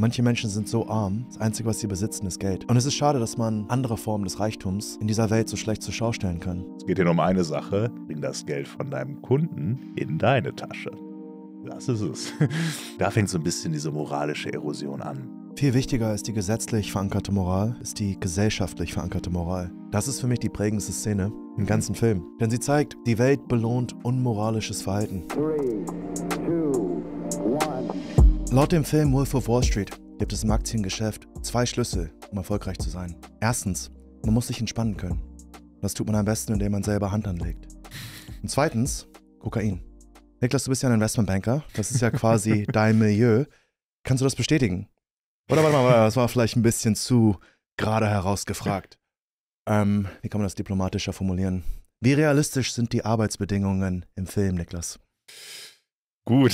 Manche Menschen sind so arm, das Einzige, was sie besitzen, ist Geld. Und es ist schade, dass man andere Formen des Reichtums in dieser Welt so schlecht zur Schau stellen kann. Es geht hier nur um eine Sache: bring das Geld von deinem Kunden in deine Tasche. Das ist es. da fängt so ein bisschen diese moralische Erosion an. Viel wichtiger als die gesetzlich verankerte Moral ist die gesellschaftlich verankerte Moral. Das ist für mich die prägendste Szene im ganzen Film. Denn sie zeigt, die Welt belohnt unmoralisches Verhalten. Three, two, one. Laut dem Film Wolf of Wall Street gibt es im Aktiengeschäft zwei Schlüssel, um erfolgreich zu sein. Erstens, man muss sich entspannen können. Das tut man am besten, indem man selber Hand anlegt. Und zweitens, Kokain. Niklas, du bist ja ein Investmentbanker. Das ist ja quasi dein Milieu. Kannst du das bestätigen? Oder warte mal, das war vielleicht ein bisschen zu gerade herausgefragt. Ähm, wie kann man das diplomatischer formulieren? Wie realistisch sind die Arbeitsbedingungen im Film, Niklas? Gut.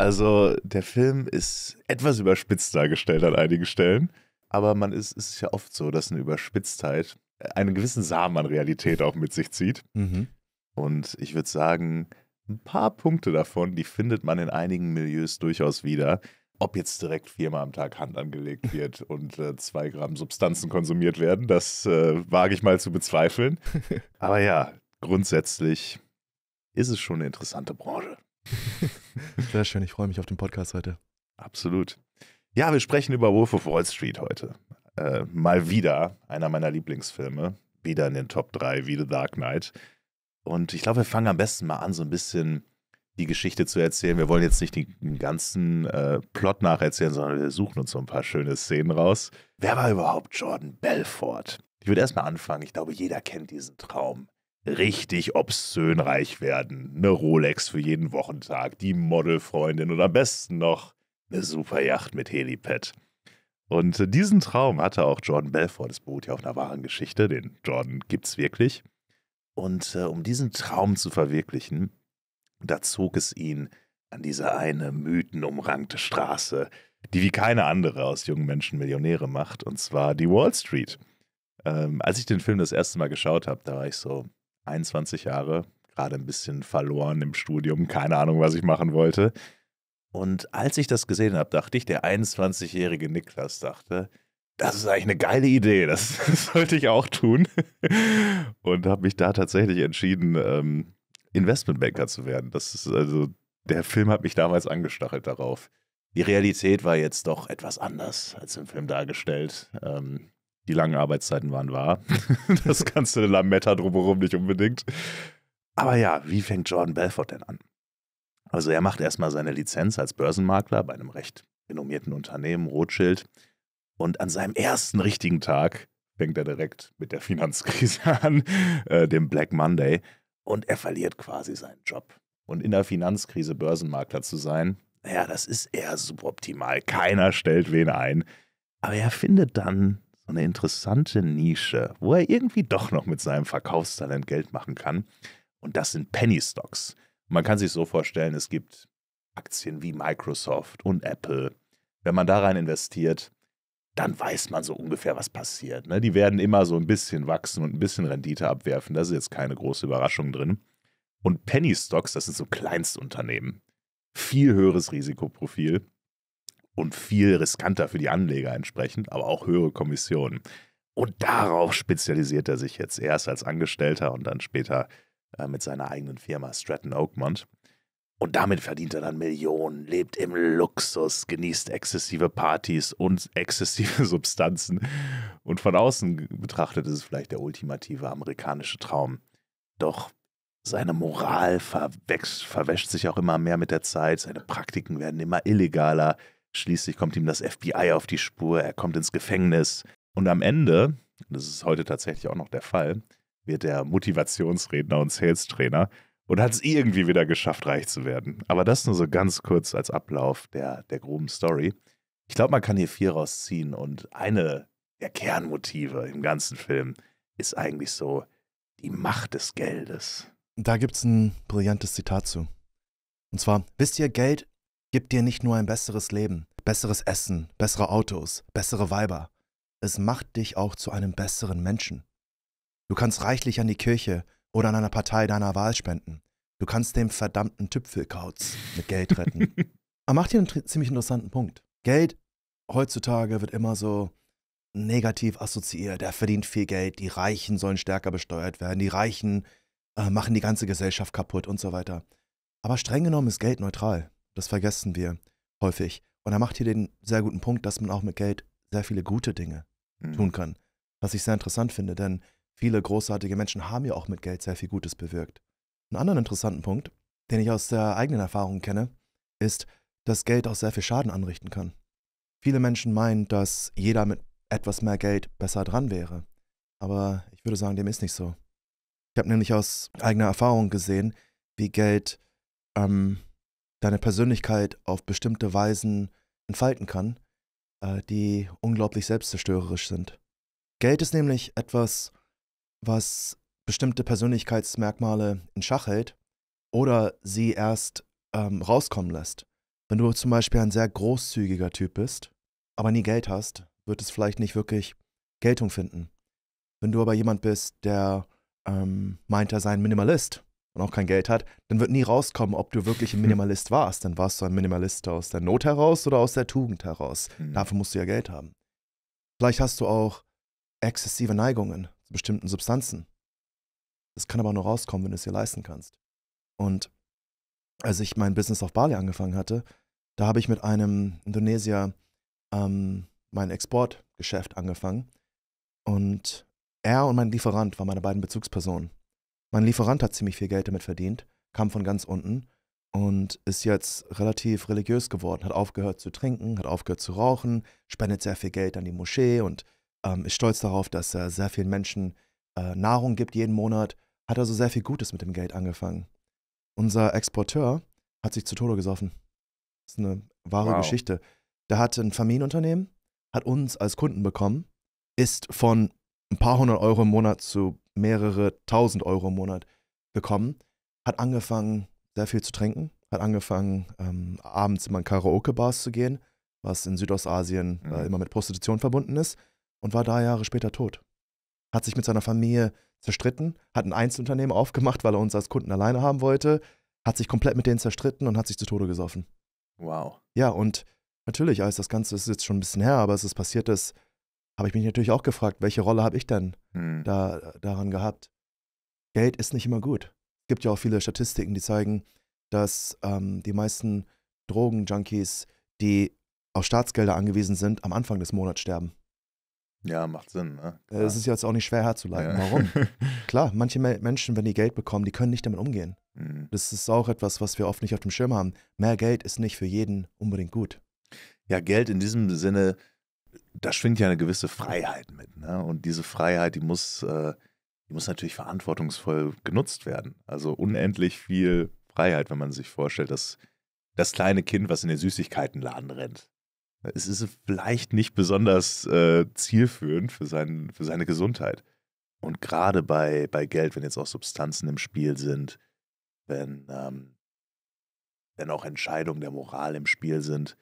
Also der Film ist etwas überspitzt dargestellt an einigen Stellen, aber man ist, es ist ja oft so, dass eine Überspitztheit einen gewissen Samen an Realität auch mit sich zieht. Mhm. Und ich würde sagen, ein paar Punkte davon, die findet man in einigen Milieus durchaus wieder. Ob jetzt direkt viermal am Tag Hand angelegt wird und äh, zwei Gramm Substanzen konsumiert werden, das äh, wage ich mal zu bezweifeln. Aber ja, grundsätzlich ist es schon eine interessante Branche. Sehr schön, ich freue mich auf den Podcast heute. Absolut. Ja, wir sprechen über Wolf of Wall Street heute. Äh, mal wieder einer meiner Lieblingsfilme. Wieder in den Top 3, wie The Dark Knight. Und ich glaube, wir fangen am besten mal an, so ein bisschen die Geschichte zu erzählen. Wir wollen jetzt nicht den ganzen äh, Plot nacherzählen, sondern wir suchen uns so ein paar schöne Szenen raus. Wer war überhaupt Jordan Belfort? Ich würde erstmal anfangen. Ich glaube, jeder kennt diesen Traum richtig obszön reich werden. Eine Rolex für jeden Wochentag, die Modelfreundin und am besten noch eine Superjacht mit Helipad. Und diesen Traum hatte auch Jordan Belfort, das beruht ja auf einer wahren Geschichte, den Jordan gibt's wirklich. Und äh, um diesen Traum zu verwirklichen, da zog es ihn an diese eine mythenumrankte Straße, die wie keine andere aus jungen Menschen Millionäre macht, und zwar die Wall Street. Ähm, als ich den Film das erste Mal geschaut habe, da war ich so, 21 Jahre, gerade ein bisschen verloren im Studium, keine Ahnung, was ich machen wollte. Und als ich das gesehen habe, dachte ich, der 21-jährige Niklas dachte, das ist eigentlich eine geile Idee, das, das sollte ich auch tun. Und habe mich da tatsächlich entschieden, ähm, Investmentbanker zu werden. Das ist also, der Film hat mich damals angestachelt darauf. Die Realität war jetzt doch etwas anders als im Film dargestellt. Ähm, die langen Arbeitszeiten waren wahr. das ganze Lametta drumherum nicht unbedingt. Aber ja, wie fängt Jordan Belfort denn an? Also er macht erstmal seine Lizenz als Börsenmakler bei einem recht renommierten Unternehmen, Rothschild. Und an seinem ersten richtigen Tag fängt er direkt mit der Finanzkrise an, äh, dem Black Monday. Und er verliert quasi seinen Job. Und in der Finanzkrise Börsenmakler zu sein, naja, das ist eher suboptimal. Keiner stellt wen ein. Aber er findet dann eine interessante Nische, wo er irgendwie doch noch mit seinem Verkaufstalent Geld machen kann. Und das sind Penny Stocks. Man kann sich so vorstellen, es gibt Aktien wie Microsoft und Apple. Wenn man da rein investiert, dann weiß man so ungefähr, was passiert. Ne? Die werden immer so ein bisschen wachsen und ein bisschen Rendite abwerfen. Da ist jetzt keine große Überraschung drin. Und Penny Stocks, das sind so Kleinstunternehmen. Viel höheres Risikoprofil und viel riskanter für die Anleger entsprechend, aber auch höhere Kommissionen. Und darauf spezialisiert er sich jetzt erst als Angestellter und dann später äh, mit seiner eigenen Firma Stratton Oakmont. Und damit verdient er dann Millionen, lebt im Luxus, genießt exzessive Partys und exzessive Substanzen. Und von außen betrachtet ist es vielleicht der ultimative amerikanische Traum. Doch seine Moral verwäscht, verwäscht sich auch immer mehr mit der Zeit, seine Praktiken werden immer illegaler. Schließlich kommt ihm das FBI auf die Spur, er kommt ins Gefängnis. Und am Ende, das ist heute tatsächlich auch noch der Fall, wird er Motivationsredner und Sales-Trainer und hat es irgendwie wieder geschafft, reich zu werden. Aber das nur so ganz kurz als Ablauf der, der groben Story. Ich glaube, man kann hier viel rausziehen und eine der Kernmotive im ganzen Film ist eigentlich so die Macht des Geldes. Da gibt es ein brillantes Zitat zu. Und zwar, wisst ihr, Geld gibt dir nicht nur ein besseres Leben, besseres Essen, bessere Autos, bessere Weiber. Es macht dich auch zu einem besseren Menschen. Du kannst reichlich an die Kirche oder an einer Partei deiner Wahl spenden. Du kannst dem verdammten Tüpfelkauz mit Geld retten. Aber macht hier einen ziemlich interessanten Punkt. Geld heutzutage wird immer so negativ assoziiert. Er verdient viel Geld, die Reichen sollen stärker besteuert werden, die Reichen äh, machen die ganze Gesellschaft kaputt und so weiter. Aber streng genommen ist Geld neutral. Das vergessen wir häufig. Und er macht hier den sehr guten Punkt, dass man auch mit Geld sehr viele gute Dinge mhm. tun kann. Was ich sehr interessant finde, denn viele großartige Menschen haben ja auch mit Geld sehr viel Gutes bewirkt. Einen anderen interessanten Punkt, den ich aus der eigenen Erfahrung kenne, ist, dass Geld auch sehr viel Schaden anrichten kann. Viele Menschen meinen, dass jeder mit etwas mehr Geld besser dran wäre. Aber ich würde sagen, dem ist nicht so. Ich habe nämlich aus eigener Erfahrung gesehen, wie Geld ähm, deine Persönlichkeit auf bestimmte Weisen entfalten kann, äh, die unglaublich selbstzerstörerisch sind. Geld ist nämlich etwas, was bestimmte Persönlichkeitsmerkmale in Schach hält oder sie erst ähm, rauskommen lässt. Wenn du zum Beispiel ein sehr großzügiger Typ bist, aber nie Geld hast, wird es vielleicht nicht wirklich Geltung finden. Wenn du aber jemand bist, der ähm, meint, er sei ein Minimalist und auch kein Geld hat, dann wird nie rauskommen, ob du wirklich ein hm. Minimalist warst. Dann warst du ein Minimalist aus der Not heraus oder aus der Tugend heraus. Mhm. Dafür musst du ja Geld haben. Vielleicht hast du auch exzessive Neigungen zu bestimmten Substanzen. Das kann aber nur rauskommen, wenn du es dir leisten kannst. Und als ich mein Business auf Bali angefangen hatte, da habe ich mit einem Indonesier ähm, mein Exportgeschäft angefangen. Und er und mein Lieferant waren meine beiden Bezugspersonen. Mein Lieferant hat ziemlich viel Geld damit verdient, kam von ganz unten und ist jetzt relativ religiös geworden, hat aufgehört zu trinken, hat aufgehört zu rauchen, spendet sehr viel Geld an die Moschee und ähm, ist stolz darauf, dass er sehr vielen Menschen äh, Nahrung gibt jeden Monat, hat also sehr viel Gutes mit dem Geld angefangen. Unser Exporteur hat sich zu Tode gesoffen. Das ist eine wahre wow. Geschichte. Der hat ein Familienunternehmen, hat uns als Kunden bekommen, ist von ein paar hundert Euro im Monat zu mehrere tausend Euro im Monat bekommen, hat angefangen, sehr viel zu trinken, hat angefangen, ähm, abends immer in Karaoke-Bars zu gehen, was in Südostasien äh, mhm. äh, immer mit Prostitution verbunden ist, und war drei Jahre später tot. Hat sich mit seiner Familie zerstritten, hat ein Einzelunternehmen aufgemacht, weil er uns als Kunden alleine haben wollte, hat sich komplett mit denen zerstritten und hat sich zu Tode gesoffen. Wow. Ja, und natürlich, als das Ganze ist jetzt schon ein bisschen her, aber es ist passiert, dass habe ich mich natürlich auch gefragt, welche Rolle habe ich denn mhm. da, daran gehabt? Geld ist nicht immer gut. Es gibt ja auch viele Statistiken, die zeigen, dass ähm, die meisten Drogenjunkies, die auf Staatsgelder angewiesen sind, am Anfang des Monats sterben. Ja, macht Sinn. Ne? Äh, Klar. Es ist jetzt auch nicht schwer herzuleiten. Ja. Warum? Klar, manche Menschen, wenn die Geld bekommen, die können nicht damit umgehen. Mhm. Das ist auch etwas, was wir oft nicht auf dem Schirm haben. Mehr Geld ist nicht für jeden unbedingt gut. Ja, Geld in diesem Sinne da schwingt ja eine gewisse Freiheit mit. Ne? Und diese Freiheit, die muss, äh, die muss natürlich verantwortungsvoll genutzt werden. Also unendlich viel Freiheit, wenn man sich vorstellt, dass das kleine Kind, was in den Süßigkeitenladen rennt, es ist vielleicht nicht besonders äh, zielführend für, sein, für seine Gesundheit. Und gerade bei, bei Geld, wenn jetzt auch Substanzen im Spiel sind, wenn, ähm, wenn auch Entscheidungen der Moral im Spiel sind,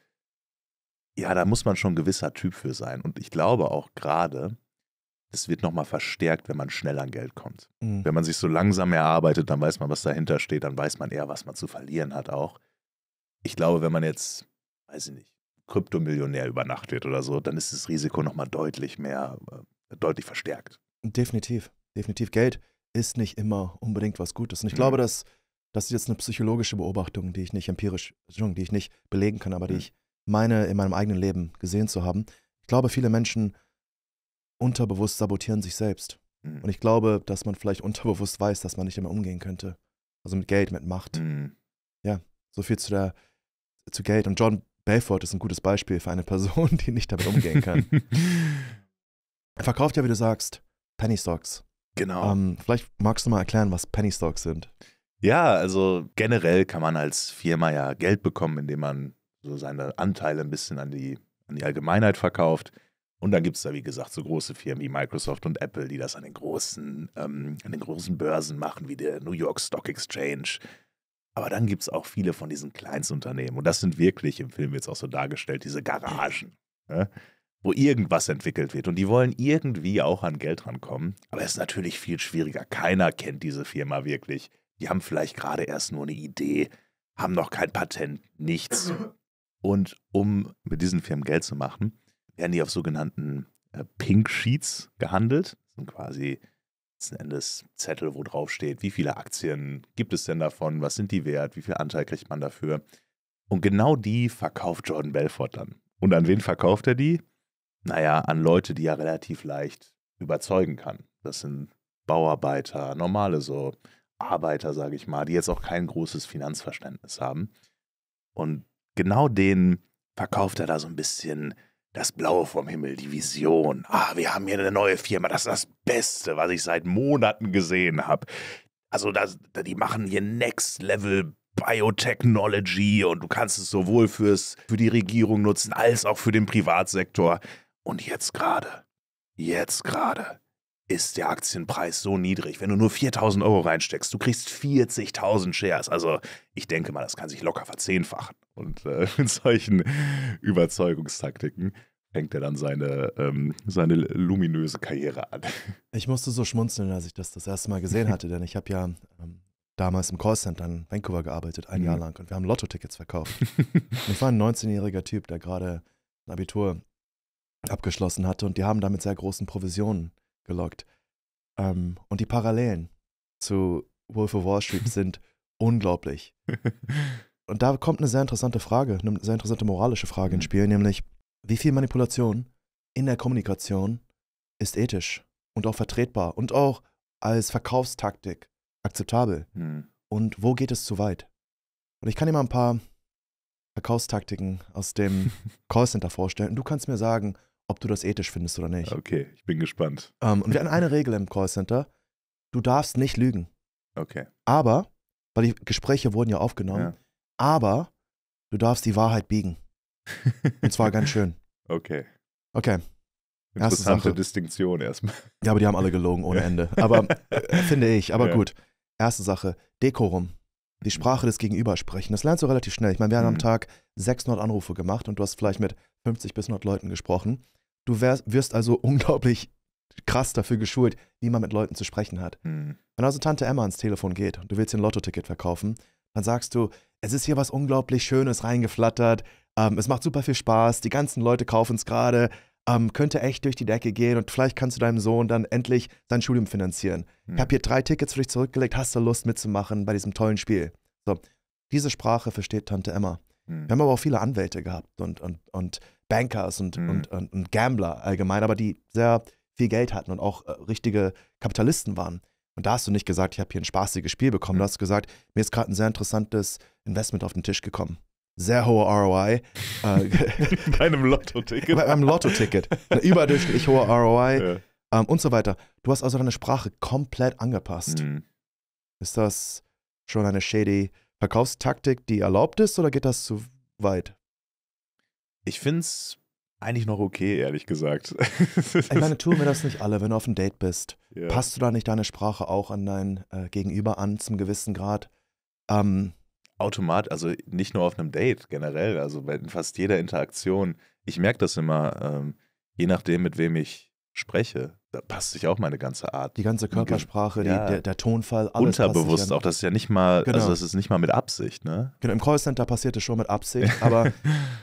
ja, da muss man schon ein gewisser Typ für sein. Und ich glaube auch gerade, es wird nochmal verstärkt, wenn man schnell an Geld kommt. Mhm. Wenn man sich so langsam erarbeitet, dann weiß man, was dahinter steht, dann weiß man eher, was man zu verlieren hat auch. Ich glaube, wenn man jetzt, weiß ich nicht, Kryptomillionär über Nacht wird oder so, dann ist das Risiko nochmal deutlich mehr, äh, deutlich verstärkt. Definitiv, definitiv. Geld ist nicht immer unbedingt was Gutes. Und ich mhm. glaube, dass das ist jetzt eine psychologische Beobachtung, die ich nicht empirisch, die ich nicht belegen kann, aber die mhm. ich meine in meinem eigenen Leben gesehen zu haben. Ich glaube, viele Menschen unterbewusst sabotieren sich selbst. Mhm. Und ich glaube, dass man vielleicht unterbewusst weiß, dass man nicht damit umgehen könnte. Also mit Geld, mit Macht. Mhm. Ja, so viel zu, der, zu Geld. Und John Belfort ist ein gutes Beispiel für eine Person, die nicht damit umgehen kann. er verkauft ja, wie du sagst, Penny Stocks. Genau. Ähm, vielleicht magst du mal erklären, was Penny Stocks sind. Ja, also generell kann man als Firma ja Geld bekommen, indem man so seine Anteile ein bisschen an die, an die Allgemeinheit verkauft. Und dann gibt es da, wie gesagt, so große Firmen wie Microsoft und Apple, die das an den großen, ähm, an den großen Börsen machen, wie der New York Stock Exchange. Aber dann gibt es auch viele von diesen Kleinstunternehmen. Und das sind wirklich im Film jetzt auch so dargestellt, diese Garagen, ne? wo irgendwas entwickelt wird. Und die wollen irgendwie auch an Geld rankommen. Aber es ist natürlich viel schwieriger. Keiner kennt diese Firma wirklich. Die haben vielleicht gerade erst nur eine Idee, haben noch kein Patent, nichts. Und um mit diesen Firmen Geld zu machen, werden die auf sogenannten äh, Pink Sheets gehandelt. Das sind quasi letzten Endes Zettel, wo drauf steht, wie viele Aktien gibt es denn davon, was sind die wert, wie viel Anteil kriegt man dafür. Und genau die verkauft Jordan Belfort dann. Und an wen verkauft er die? Naja, an Leute, die er relativ leicht überzeugen kann. Das sind Bauarbeiter, normale so Arbeiter, sage ich mal, die jetzt auch kein großes Finanzverständnis haben. Und genau denen verkauft er da so ein bisschen das Blaue vom Himmel, die Vision. Ah, wir haben hier eine neue Firma, das ist das Beste, was ich seit Monaten gesehen habe. Also das, die machen hier Next Level Biotechnology und du kannst es sowohl fürs, für die Regierung nutzen als auch für den Privatsektor. Und jetzt gerade, jetzt gerade ist der Aktienpreis so niedrig. Wenn du nur 4000 Euro reinsteckst, du kriegst 40.000 Shares. Also ich denke mal, das kann sich locker verzehnfachen. Und äh, mit solchen Überzeugungstaktiken fängt er dann seine, ähm, seine luminöse Karriere an. Ich musste so schmunzeln, als ich das das erste Mal gesehen hatte, denn ich habe ja ähm, damals im Callcenter in Vancouver gearbeitet, ein mhm. Jahr lang, und wir haben Lotto-Tickets verkauft. und ich war ein 19-jähriger Typ, der gerade ein Abitur abgeschlossen hatte und die haben damit sehr großen Provisionen gelockt. Ähm, und die Parallelen zu Wolf of Wall Street sind unglaublich. Und da kommt eine sehr interessante Frage, eine sehr interessante moralische Frage mhm. ins Spiel, nämlich wie viel Manipulation in der Kommunikation ist ethisch und auch vertretbar und auch als Verkaufstaktik akzeptabel? Mhm. Und wo geht es zu weit? Und ich kann dir mal ein paar Verkaufstaktiken aus dem Callcenter vorstellen. Du kannst mir sagen, ob du das ethisch findest oder nicht. Okay, ich bin gespannt. Ähm, und wir hatten eine Regel im Callcenter: Du darfst nicht lügen. Okay. Aber, weil die Gespräche wurden ja aufgenommen, ja. aber du darfst die Wahrheit biegen. und zwar ganz schön. Okay. Okay. Interessante Distinktion erstmal. Ja, aber die haben alle gelogen ohne Ende. Aber äh, finde ich, aber ja. gut. Erste Sache, Dekorum. Die mhm. Sprache des Gegenübersprechen. Das lernst du relativ schnell. Ich meine, wir haben mhm. am Tag 600 Anrufe gemacht und du hast vielleicht mit 50 bis 100 Leuten gesprochen. Du wärst, wirst also unglaublich krass dafür geschult, wie man mit Leuten zu sprechen hat. Mhm. Wenn also Tante Emma ans Telefon geht und du willst ihr ein Lottoticket verkaufen, dann sagst du, es ist hier was unglaublich Schönes reingeflattert, ähm, es macht super viel Spaß, die ganzen Leute kaufen es gerade, ähm, könnte echt durch die Decke gehen und vielleicht kannst du deinem Sohn dann endlich sein Studium finanzieren. Mhm. Ich hm. habe hier drei Tickets für dich zurückgelegt, hast du Lust mitzumachen bei diesem tollen Spiel? So, diese Sprache versteht Tante Emma. Mhm. Wir haben aber auch viele Anwälte gehabt und, und, und Bankers und, mhm. und, und, und, Gambler allgemein, aber die sehr viel Geld hatten und auch äh, richtige Kapitalisten waren. Und da hast du nicht gesagt, ich habe hier ein spaßiges Spiel bekommen. Mhm. Du hast gesagt, mir ist gerade ein sehr interessantes Investment auf den Tisch gekommen. Sehr hohe ROI. Äh, bei einem Lotto-Ticket. bei einem Lotto-Ticket. Eine überdurchschnittlich hohe ROI ja. ähm, und so weiter. Du hast also deine Sprache komplett angepasst. Mhm. Ist das schon eine shady Verkaufstaktik, die erlaubt ist, oder geht das zu weit? Ich finde es eigentlich noch okay, ehrlich gesagt. ich meine, tun mir das nicht alle, wenn du auf einem Date bist. Ja. Passt du da nicht deine Sprache auch an dein äh, Gegenüber an, zum gewissen Grad? Ähm, Automat, also nicht nur auf einem Date generell, also in fast jeder Interaktion. Ich merke das immer, ähm, je nachdem, mit wem ich spreche, da passt sich auch meine ganze Art. Die ganze Körpersprache, ja. die, der, der, Tonfall, alles. Unterbewusst auch, das ist ja nicht mal, also genau. also das ist nicht mal mit Absicht, ne? Genau, im Callcenter passiert das schon mit Absicht, aber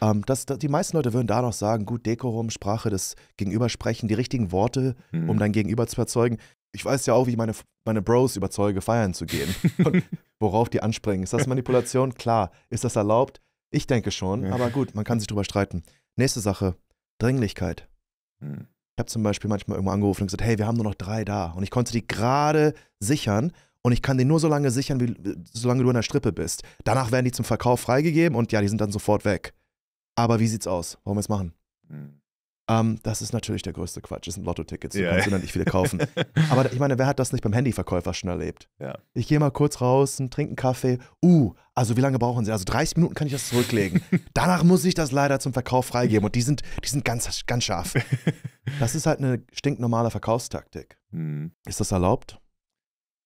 ähm, das, das, die meisten Leute würden da noch sagen, gut, Dekorum, Sprache, das Gegenübersprechen, die richtigen Worte, mhm. um dein Gegenüber zu überzeugen. Ich weiß ja auch, wie ich meine, meine Bros überzeuge, feiern zu gehen. Und worauf die anspringen. Ist das Manipulation? Klar. Ist das erlaubt? Ich denke schon, aber gut, man kann sich drüber streiten. Nächste Sache, Dringlichkeit. Mhm. Ich habe zum Beispiel manchmal irgendwo angerufen und gesagt, hey, wir haben nur noch drei da. Und ich konnte die gerade sichern und ich kann die nur so lange sichern, wie, solange du in der Strippe bist. Danach werden die zum Verkauf freigegeben und ja, die sind dann sofort weg. Aber wie sieht's aus? Wollen wir es machen? Mhm. Um, ähm, das ist natürlich der größte Quatsch. Das sind Lotto-Tickets, yeah. kannst du dann nicht viele kaufen. Aber ich meine, wer hat das nicht beim Handyverkäufer schon erlebt? Ja. Ich gehe mal kurz raus, und trinke einen Kaffee. Uh, also wie lange brauchen sie? Also 30 Minuten kann ich das zurücklegen. Danach muss ich das leider zum Verkauf freigeben. Und die sind, die sind ganz, ganz scharf. Das ist halt eine stinknormale Verkaufstaktik. Hm. Ist das erlaubt?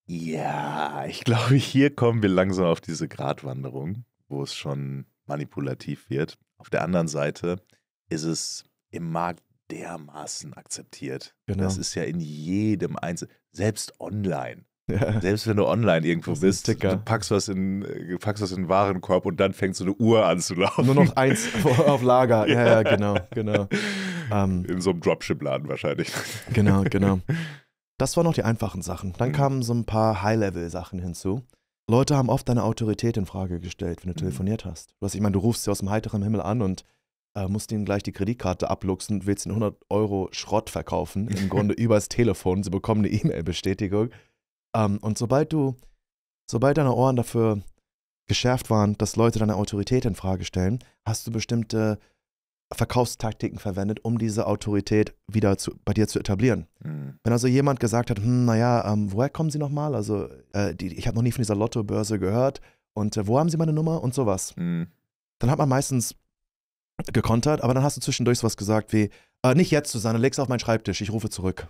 Ja, ich glaube, hier kommen wir langsam auf diese Gratwanderung, wo es schon manipulativ wird. Auf der anderen Seite ist es im Markt dermaßen akzeptiert. Genau. Das ist ja in jedem Einzelnen, selbst online. Ja. Selbst wenn du online irgendwo bist, du packst was in äh, packst was in den Warenkorb und dann fängst du eine Uhr an zu laufen. Nur noch eins auf Lager. ja, ja, genau, genau. Um, ähm. in so einem Dropship-Laden wahrscheinlich. Genau, genau. Das waren noch die einfachen Sachen. Dann mhm. kamen so ein paar High-Level-Sachen hinzu. Leute haben oft deine Autorität in Frage gestellt, wenn du mhm. telefoniert hast. Du hast, ich meine, du rufst sie aus dem heiteren Himmel an und äh, musst ihm gleich die Kreditkarte abluchsen, willst ihn 100 Euro Schrott verkaufen, im Grunde übers Telefon. Sie bekommen eine E-Mail-Bestätigung. Ähm, und sobald du, sobald deine Ohren dafür geschärft waren, dass Leute deine Autorität in Frage stellen, hast du bestimmte Verkaufstaktiken verwendet, um diese Autorität wieder zu, bei dir zu etablieren. Mhm. Wenn also jemand gesagt hat, hm, naja, ähm, woher kommen Sie nochmal? Also, äh, die, ich habe noch nie von dieser Lottobörse gehört und äh, wo haben Sie meine Nummer und sowas. Mhm. Dann hat man meistens gekontert, aber dann hast du zwischendurch was gesagt wie, äh, nicht jetzt, Susanne, leg's auf meinen Schreibtisch, ich rufe zurück.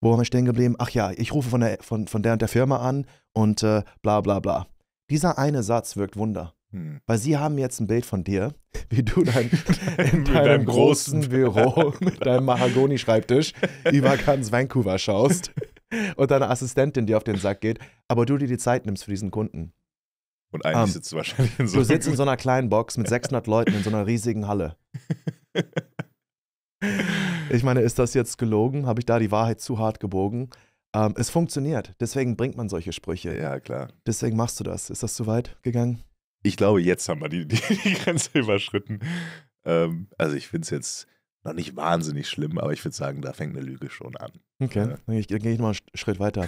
Wo haben wir stehen geblieben? Ach ja, ich rufe von der, von, von der und der Firma an und äh, bla bla bla. Dieser eine Satz wirkt Wunder. Hm. Weil sie haben jetzt ein Bild von dir, wie du dann in deinem, großen Büro mit deinem Mahagoni-Schreibtisch über ganz Vancouver schaust und deine Assistentin dir auf den Sack geht, aber du dir die Zeit nimmst für diesen Kunden. Und eigentlich um, ah. sitzt du wahrscheinlich in so einer. Du sitzt in so einer kleinen Box mit 600 Leuten in so einer riesigen Halle. ich meine, ist das jetzt gelogen? Habe ich da die Wahrheit zu hart gebogen? Ähm, es funktioniert. Deswegen bringt man solche Sprüche. Ja, klar. Deswegen machst du das. Ist das zu weit gegangen? Ich glaube, jetzt haben wir die, die, die Grenze überschritten. Ähm, also, ich finde es jetzt noch nicht wahnsinnig schlimm, aber ich würde sagen, da fängt eine Lüge schon an. Okay, ja. dann gehe ich, geh ich, mal einen Schritt weiter.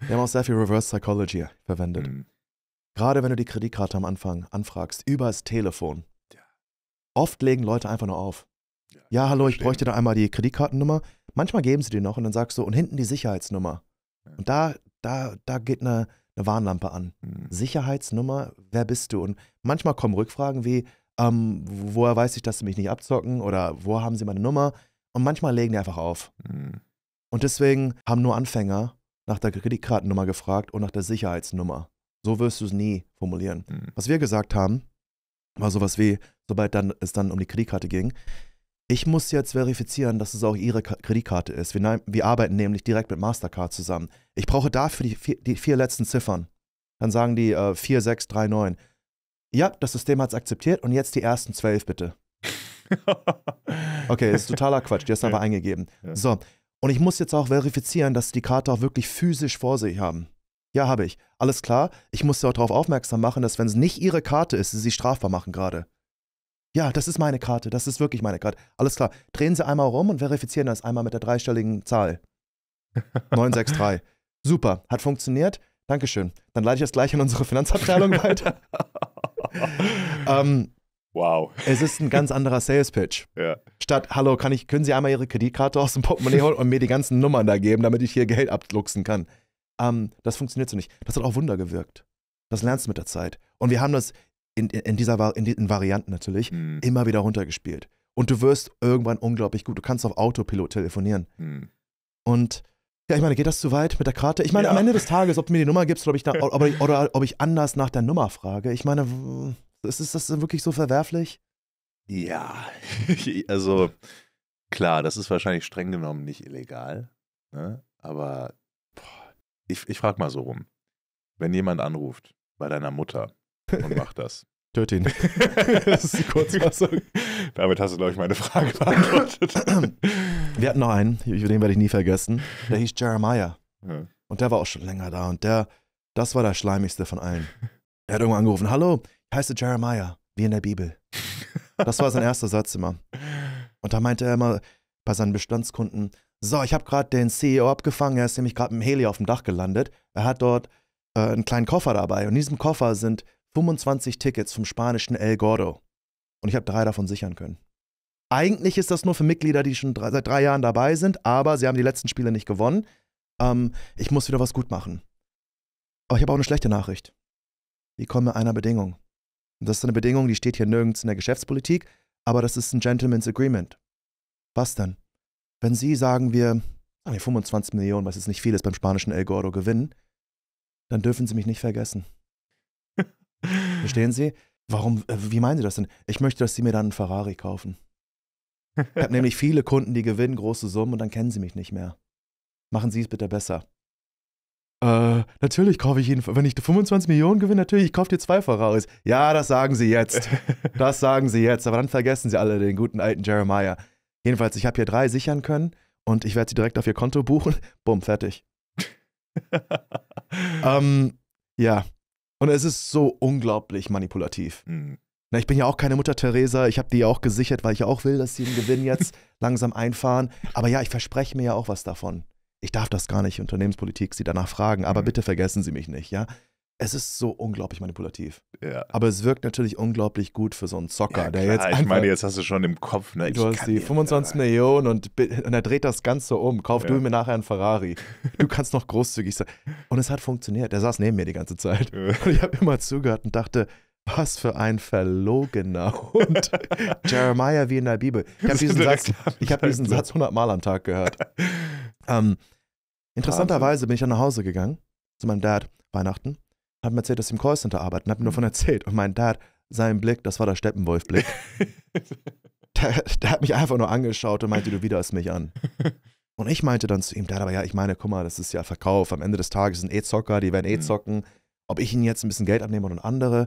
Wir haben auch sehr viel Reverse Psychology verwendet. Mhm. Gerade wenn du die Kreditkarte am Anfang anfragst, übers Telefon. Ja. Oft legen Leute einfach nur auf. Ja, ja hallo, ich bräuchte da einmal die Kreditkartennummer. Manchmal geben sie dir noch und dann sagst du, und hinten die Sicherheitsnummer. Ja. Und da, da, da geht eine, eine Warnlampe an. Mhm. Sicherheitsnummer, wer bist du? Und manchmal kommen Rückfragen wie, ähm, woher weiß ich, dass sie mich nicht abzocken oder wo haben sie meine Nummer? Und manchmal legen die einfach auf. Mhm. Und deswegen haben nur Anfänger nach der Kreditkartennummer gefragt und nach der Sicherheitsnummer. So wirst du es nie formulieren. Mhm. Was wir gesagt haben, war sowas wie, sobald dann, es dann um die Kreditkarte ging, ich muss jetzt verifizieren, dass es auch Ihre Kreditkarte ist. Wir, wir arbeiten nämlich direkt mit Mastercard zusammen. Ich brauche dafür die vier, die vier letzten Ziffern. Dann sagen die äh, 9. Ja, das System hat es akzeptiert und jetzt die ersten zwölf bitte. okay, ist totaler Quatsch. Die hast du aber eingegeben. So, und ich muss jetzt auch verifizieren, dass die Karte auch wirklich physisch vor sich haben. Ja, habe ich. Alles klar. Ich muss Sie auch darauf aufmerksam machen, dass wenn es nicht Ihre Karte ist, Sie sie strafbar machen gerade. Ja, das ist meine Karte. Das ist wirklich meine Karte. Alles klar. Drehen Sie einmal rum und verifizieren das einmal mit der dreistelligen Zahl. 963. Super. Hat funktioniert. Dankeschön. Dann leite ich das gleich an unsere Finanzabteilung weiter. ähm, wow. Es ist ein ganz anderer Sales-Pitch. Ja. Statt, hallo, kann ich, können Sie einmal Ihre Kreditkarte aus dem Portemonnaie holen und mir die ganzen Nummern da geben, damit ich hier Geld abluchsen kann? ähm, das funktioniert so nicht. Das hat auch Wunder gewirkt. Das lernst du mit der Zeit. Und wir haben das in, in dieser in, in Varianten natürlich mhm. immer wieder runtergespielt. Und du wirst irgendwann unglaublich gut. Du kannst auf Autopilot telefonieren. Mhm. Und ja, ich meine, geht das zu weit mit der Karte? Ich meine, ja. am Ende des Tages, ob du mir die Nummer gibst oder ob ich, nach, ob, ich, oder ob ich anders nach der Nummer frage, ich meine, ist, ist das wirklich so verwerflich? Ja, also klar, das ist wahrscheinlich streng genommen nicht illegal, ne? aber ich, ich frage mal so rum. Wenn jemand anruft bei deiner Mutter und macht das. Töte ihn. das ist die Kurzfassung. Damit hast du, glaube ich, meine Frage beantwortet. Wir hatten noch einen, den werde ich nie vergessen. Der hieß Jeremiah. Ja. Und der war auch schon länger da. Und der, das war der schleimigste von allen. Er hat irgendwo angerufen: Hallo, ich heiße Jeremiah, wie in der Bibel. Das war sein erster Satz immer. Und da meinte er immer bei seinen Bestandskunden: so, ich habe gerade den CEO abgefangen, er ist nämlich gerade mit dem Heli auf dem Dach gelandet. Er hat dort äh, einen kleinen Koffer dabei und in diesem Koffer sind 25 Tickets vom spanischen El Gordo. Und ich habe drei davon sichern können. Eigentlich ist das nur für Mitglieder, die schon drei, seit drei Jahren dabei sind, aber sie haben die letzten Spiele nicht gewonnen. Ähm, ich muss wieder was gut machen. Aber ich habe auch eine schlechte Nachricht. Die kommen mit einer Bedingung. Und das ist eine Bedingung, die steht hier nirgends in der Geschäftspolitik, aber das ist ein Gentleman's Agreement. Was denn? Wenn Sie, sagen wir, 25 ah Millionen, was jetzt nicht viel ist, beim spanischen El Gordo gewinnen, dann dürfen Sie mich nicht vergessen. Verstehen Sie? Warum, äh, wie meinen Sie das denn? Ich möchte, dass Sie mir dann einen Ferrari kaufen. Ich habe nämlich viele Kunden, die gewinnen große Summen und dann kennen sie mich nicht mehr. Machen Sie es bitte besser. Äh, natürlich kaufe ich Ihnen, wenn ich 25 Millionen gewinne, natürlich, ich kaufe dir zwei Ferraris. Ja, das sagen Sie jetzt. Das sagen Sie jetzt, aber dann vergessen Sie alle den guten alten Jeremiah. Jedenfalls, ich habe hier drei sichern können und ich werde sie direkt auf ihr Konto buchen. Bumm, fertig. ähm, ja. Und es ist so unglaublich manipulativ. Mhm. Na, ich bin ja auch keine Mutter Theresa. Ich habe die ja auch gesichert, weil ich ja auch will, dass sie den Gewinn jetzt langsam einfahren. Aber ja, ich verspreche mir ja auch was davon. Ich darf das gar nicht, Unternehmenspolitik, Sie danach fragen, aber mhm. bitte vergessen Sie mich nicht, ja? es ist so unglaublich manipulativ. Ja. Aber es wirkt natürlich unglaublich gut für so einen Zocker, ja, der jetzt. Einfach, ich meine, jetzt hast du schon im Kopf, ne? du hast die 25 Millionen und, und er dreht das Ganze um. Kauf ja. du mir nachher einen Ferrari. Du kannst noch großzügig sein. Und es hat funktioniert. Er saß neben mir die ganze Zeit. Und ich habe immer zugehört und dachte, was für ein verlogener Hund. Jeremiah wie in der Bibel. Ich habe diesen, Satz, ich hab diesen ne? Satz 100 Mal am Tag gehört. Ähm, interessanterweise bin ich dann nach Hause gegangen zu meinem Dad Weihnachten hat mir erzählt, dass sie im Callcenter arbeiten, hat mir davon erzählt. Und mein Dad, sein Blick, das war der Steppenwolf-Blick. der, der, hat mich einfach nur angeschaut und meinte, du widerst mich an. Und ich meinte dann zu ihm, Dad, aber ja, ich meine, guck mal, das ist ja Verkauf. Am Ende des Tages sind eh Zocker, die werden eh mhm. zocken. Ob ich ihnen jetzt ein bisschen Geld abnehme und andere.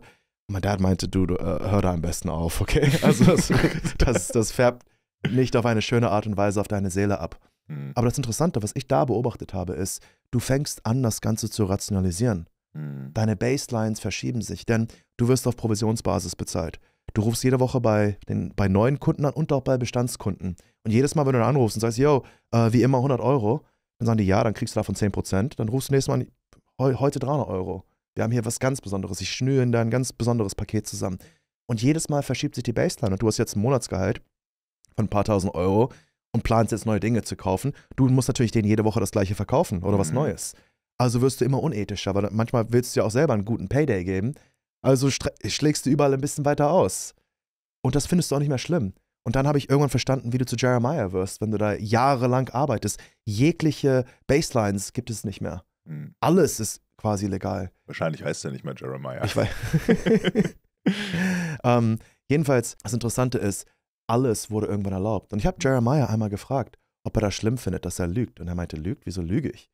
Und mein Dad meinte, du, du äh, hör da am besten auf, okay? Also das, das, das färbt nicht auf eine schöne Art und Weise auf deine Seele ab. Mhm. Aber das Interessante, was ich da beobachtet habe, ist, du fängst an, das Ganze zu rationalisieren. Mhm. Deine Baselines verschieben sich, denn du wirst auf Provisionsbasis bezahlt. Du rufst jede Woche bei, den, bei neuen Kunden an und auch bei Bestandskunden. Und jedes Mal, wenn du anrufst und sagst, yo, äh, wie immer 100 Euro, dann sagen die, ja, dann kriegst du davon 10%. Dann rufst du nächstes Mal an, heute 300 Euro. Wir haben hier was ganz Besonderes. Ich schnüre in dein ganz besonderes Paket zusammen. Und jedes Mal verschiebt sich die Baseline und du hast jetzt ein Monatsgehalt von ein paar tausend Euro und planst jetzt neue Dinge zu kaufen. Du musst natürlich denen jede Woche das gleiche verkaufen oder mhm. was Neues. Also wirst du immer unethischer, weil manchmal willst du ja auch selber einen guten Payday geben. Also schlägst du überall ein bisschen weiter aus. Und das findest du auch nicht mehr schlimm. Und dann habe ich irgendwann verstanden, wie du zu Jeremiah wirst, wenn du da jahrelang arbeitest. Jegliche Baselines gibt es nicht mehr. Mhm. Alles ist quasi legal. Wahrscheinlich heißt er nicht mehr Jeremiah. Ich weiß. ähm, jedenfalls, das Interessante ist, alles wurde irgendwann erlaubt. Und ich habe Jeremiah einmal gefragt, ob er das schlimm findet, dass er lügt. Und er meinte, lügt? Wieso lüge ich?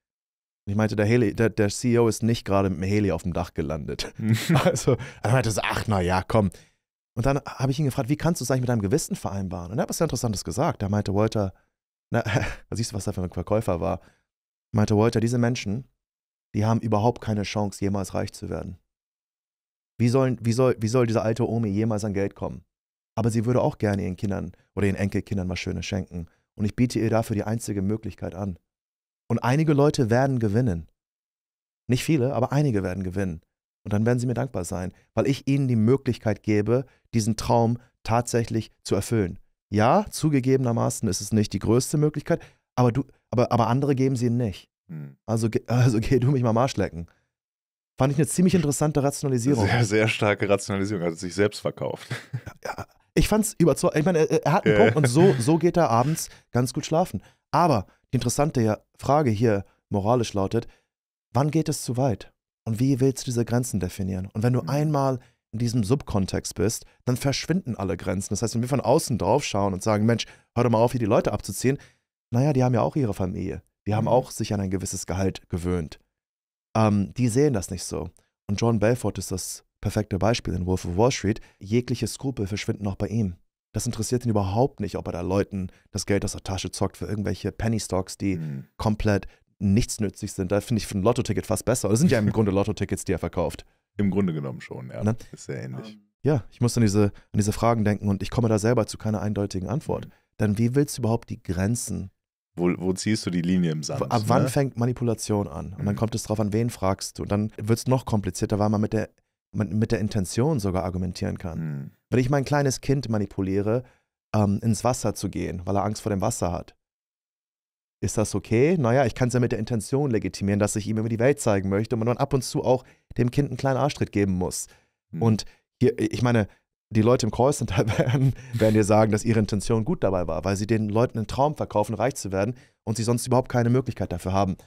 ich meinte, der, Haley, der, der CEO ist nicht gerade mit dem Heli auf dem Dach gelandet. Mhm. also, er meinte so, ach, na ja, komm. Und dann habe ich ihn gefragt, wie kannst du es eigentlich mit deinem Gewissen vereinbaren? Und er hat was sehr Interessantes gesagt. Er meinte Walter, na, siehst du, was er für ein Verkäufer war? Er Meinte Walter, diese Menschen, die haben überhaupt keine Chance, jemals reich zu werden. Wie, sollen, wie, soll, wie soll diese alte Omi jemals an Geld kommen? Aber sie würde auch gerne ihren Kindern oder ihren Enkelkindern was Schönes schenken. Und ich biete ihr dafür die einzige Möglichkeit an. Und einige Leute werden gewinnen. Nicht viele, aber einige werden gewinnen. Und dann werden sie mir dankbar sein, weil ich ihnen die Möglichkeit gebe, diesen Traum tatsächlich zu erfüllen. Ja, zugegebenermaßen ist es nicht die größte Möglichkeit, aber, du, aber, aber andere geben sie ihnen nicht. Hm. Also, also geh du mich mal Marsch lecken. Fand ich eine ziemlich interessante Rationalisierung. Sehr, sehr starke Rationalisierung, Er also hat sich selbst verkauft. Ja, ich fand's überzeugend. Ich meine, er, er hat einen ja. Punkt und so, so geht er abends ganz gut schlafen. Aber die interessante Frage hier moralisch lautet, wann geht es zu weit? Und wie willst du diese Grenzen definieren? Und wenn du mhm. einmal in diesem Subkontext bist, dann verschwinden alle Grenzen. Das heißt, wenn wir von außen drauf schauen und sagen, Mensch, hör doch mal auf, hier die Leute abzuziehen, naja, die haben ja auch ihre Familie. Die haben mhm. auch sich an ein gewisses Gehalt gewöhnt. Ähm, die sehen das nicht so. Und John Belfort ist das perfekte Beispiel in Wolf of Wall Street. Jegliche Skrupel verschwinden auch bei ihm. Das interessiert ihn überhaupt nicht, ob er da Leuten das Geld aus der Tasche zockt für irgendwelche Penny-Stocks, die mhm. komplett nichts nützlich sind. Da finde ich für ein Lottoticket fast besser. Das sind ja im Grunde Lottotickets, die er verkauft. Im Grunde genommen schon, ja. Ne? Ist sehr ähnlich. Ähm. Ja, ich muss an diese, an diese Fragen denken und ich komme da selber zu keiner eindeutigen Antwort. Mhm. Denn wie willst du überhaupt die Grenzen? Wo, wo ziehst du die Linie im Sand? Ab ne? wann fängt Manipulation an? Und mhm. dann kommt es drauf an, wen fragst du. Und dann wird es noch komplizierter, weil man mit der mit der Intention sogar argumentieren kann. Mhm. Wenn ich mein kleines Kind manipuliere, ähm, ins Wasser zu gehen, weil er Angst vor dem Wasser hat, ist das okay? Naja, ich kann es ja mit der Intention legitimieren, dass ich ihm immer die Welt zeigen möchte und man dann ab und zu auch dem Kind einen kleinen Arschtritt geben muss. Mhm. Und hier, ich meine, die Leute im Callcenter werden, werden dir sagen, dass ihre Intention gut dabei war, weil sie den Leuten einen Traum verkaufen, reich zu werden und sie sonst überhaupt keine Möglichkeit dafür haben.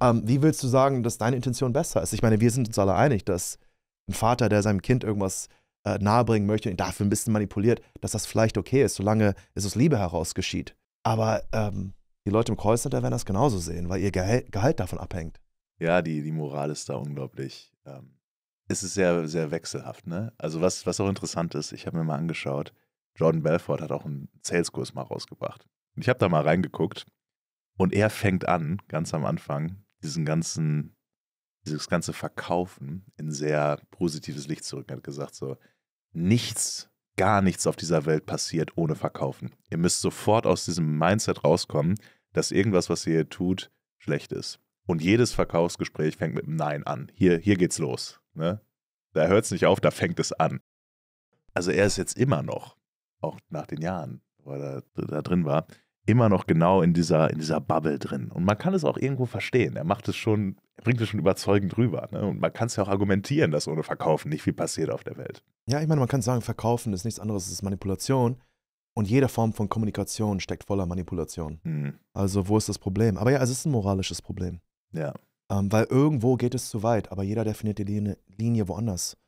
Ähm, wie willst du sagen, dass deine Intention besser ist? Ich meine, wir sind uns alle einig, dass ein Vater, der seinem Kind irgendwas äh, nahebringen möchte und ihn dafür ein bisschen manipuliert, dass das vielleicht okay ist, solange es aus Liebe heraus geschieht. Aber ähm, die Leute im Callcenter werden das genauso sehen, weil ihr Gehalt, Gehalt davon abhängt. Ja, die, die Moral ist da unglaublich. Ähm, es ist sehr, sehr wechselhaft, ne? Also, was, was auch interessant ist, ich habe mir mal angeschaut, Jordan Belfort hat auch einen Saleskurs mal rausgebracht. ich habe da mal reingeguckt und er fängt an, ganz am Anfang, diesen ganzen dieses ganze Verkaufen in sehr positives Licht zurück. Er hat gesagt, so, nichts, gar nichts auf dieser Welt passiert ohne Verkaufen. Ihr müsst sofort aus diesem Mindset rauskommen, dass irgendwas, was ihr hier tut, schlecht ist. Und jedes Verkaufsgespräch fängt mit einem Nein an. Hier, hier geht's los. Ne? Da hört es nicht auf, da fängt es an. Also er ist jetzt immer noch, auch nach den Jahren, wo er da, da drin war, immer noch genau in dieser, in dieser Bubble drin. Und man kann es auch irgendwo verstehen. Er macht es schon, er bringt es schon überzeugend rüber. Ne? Und man kann es ja auch argumentieren, dass ohne Verkaufen nicht viel passiert auf der Welt. Ja, ich meine, man kann sagen, Verkaufen ist nichts anderes als Manipulation. Und jede Form von Kommunikation steckt voller Manipulation. Mhm. Also, wo ist das Problem? Aber ja, es ist ein moralisches Problem. Ja. Ähm, weil irgendwo geht es zu weit, aber jeder definiert die Linie, Linie woanders.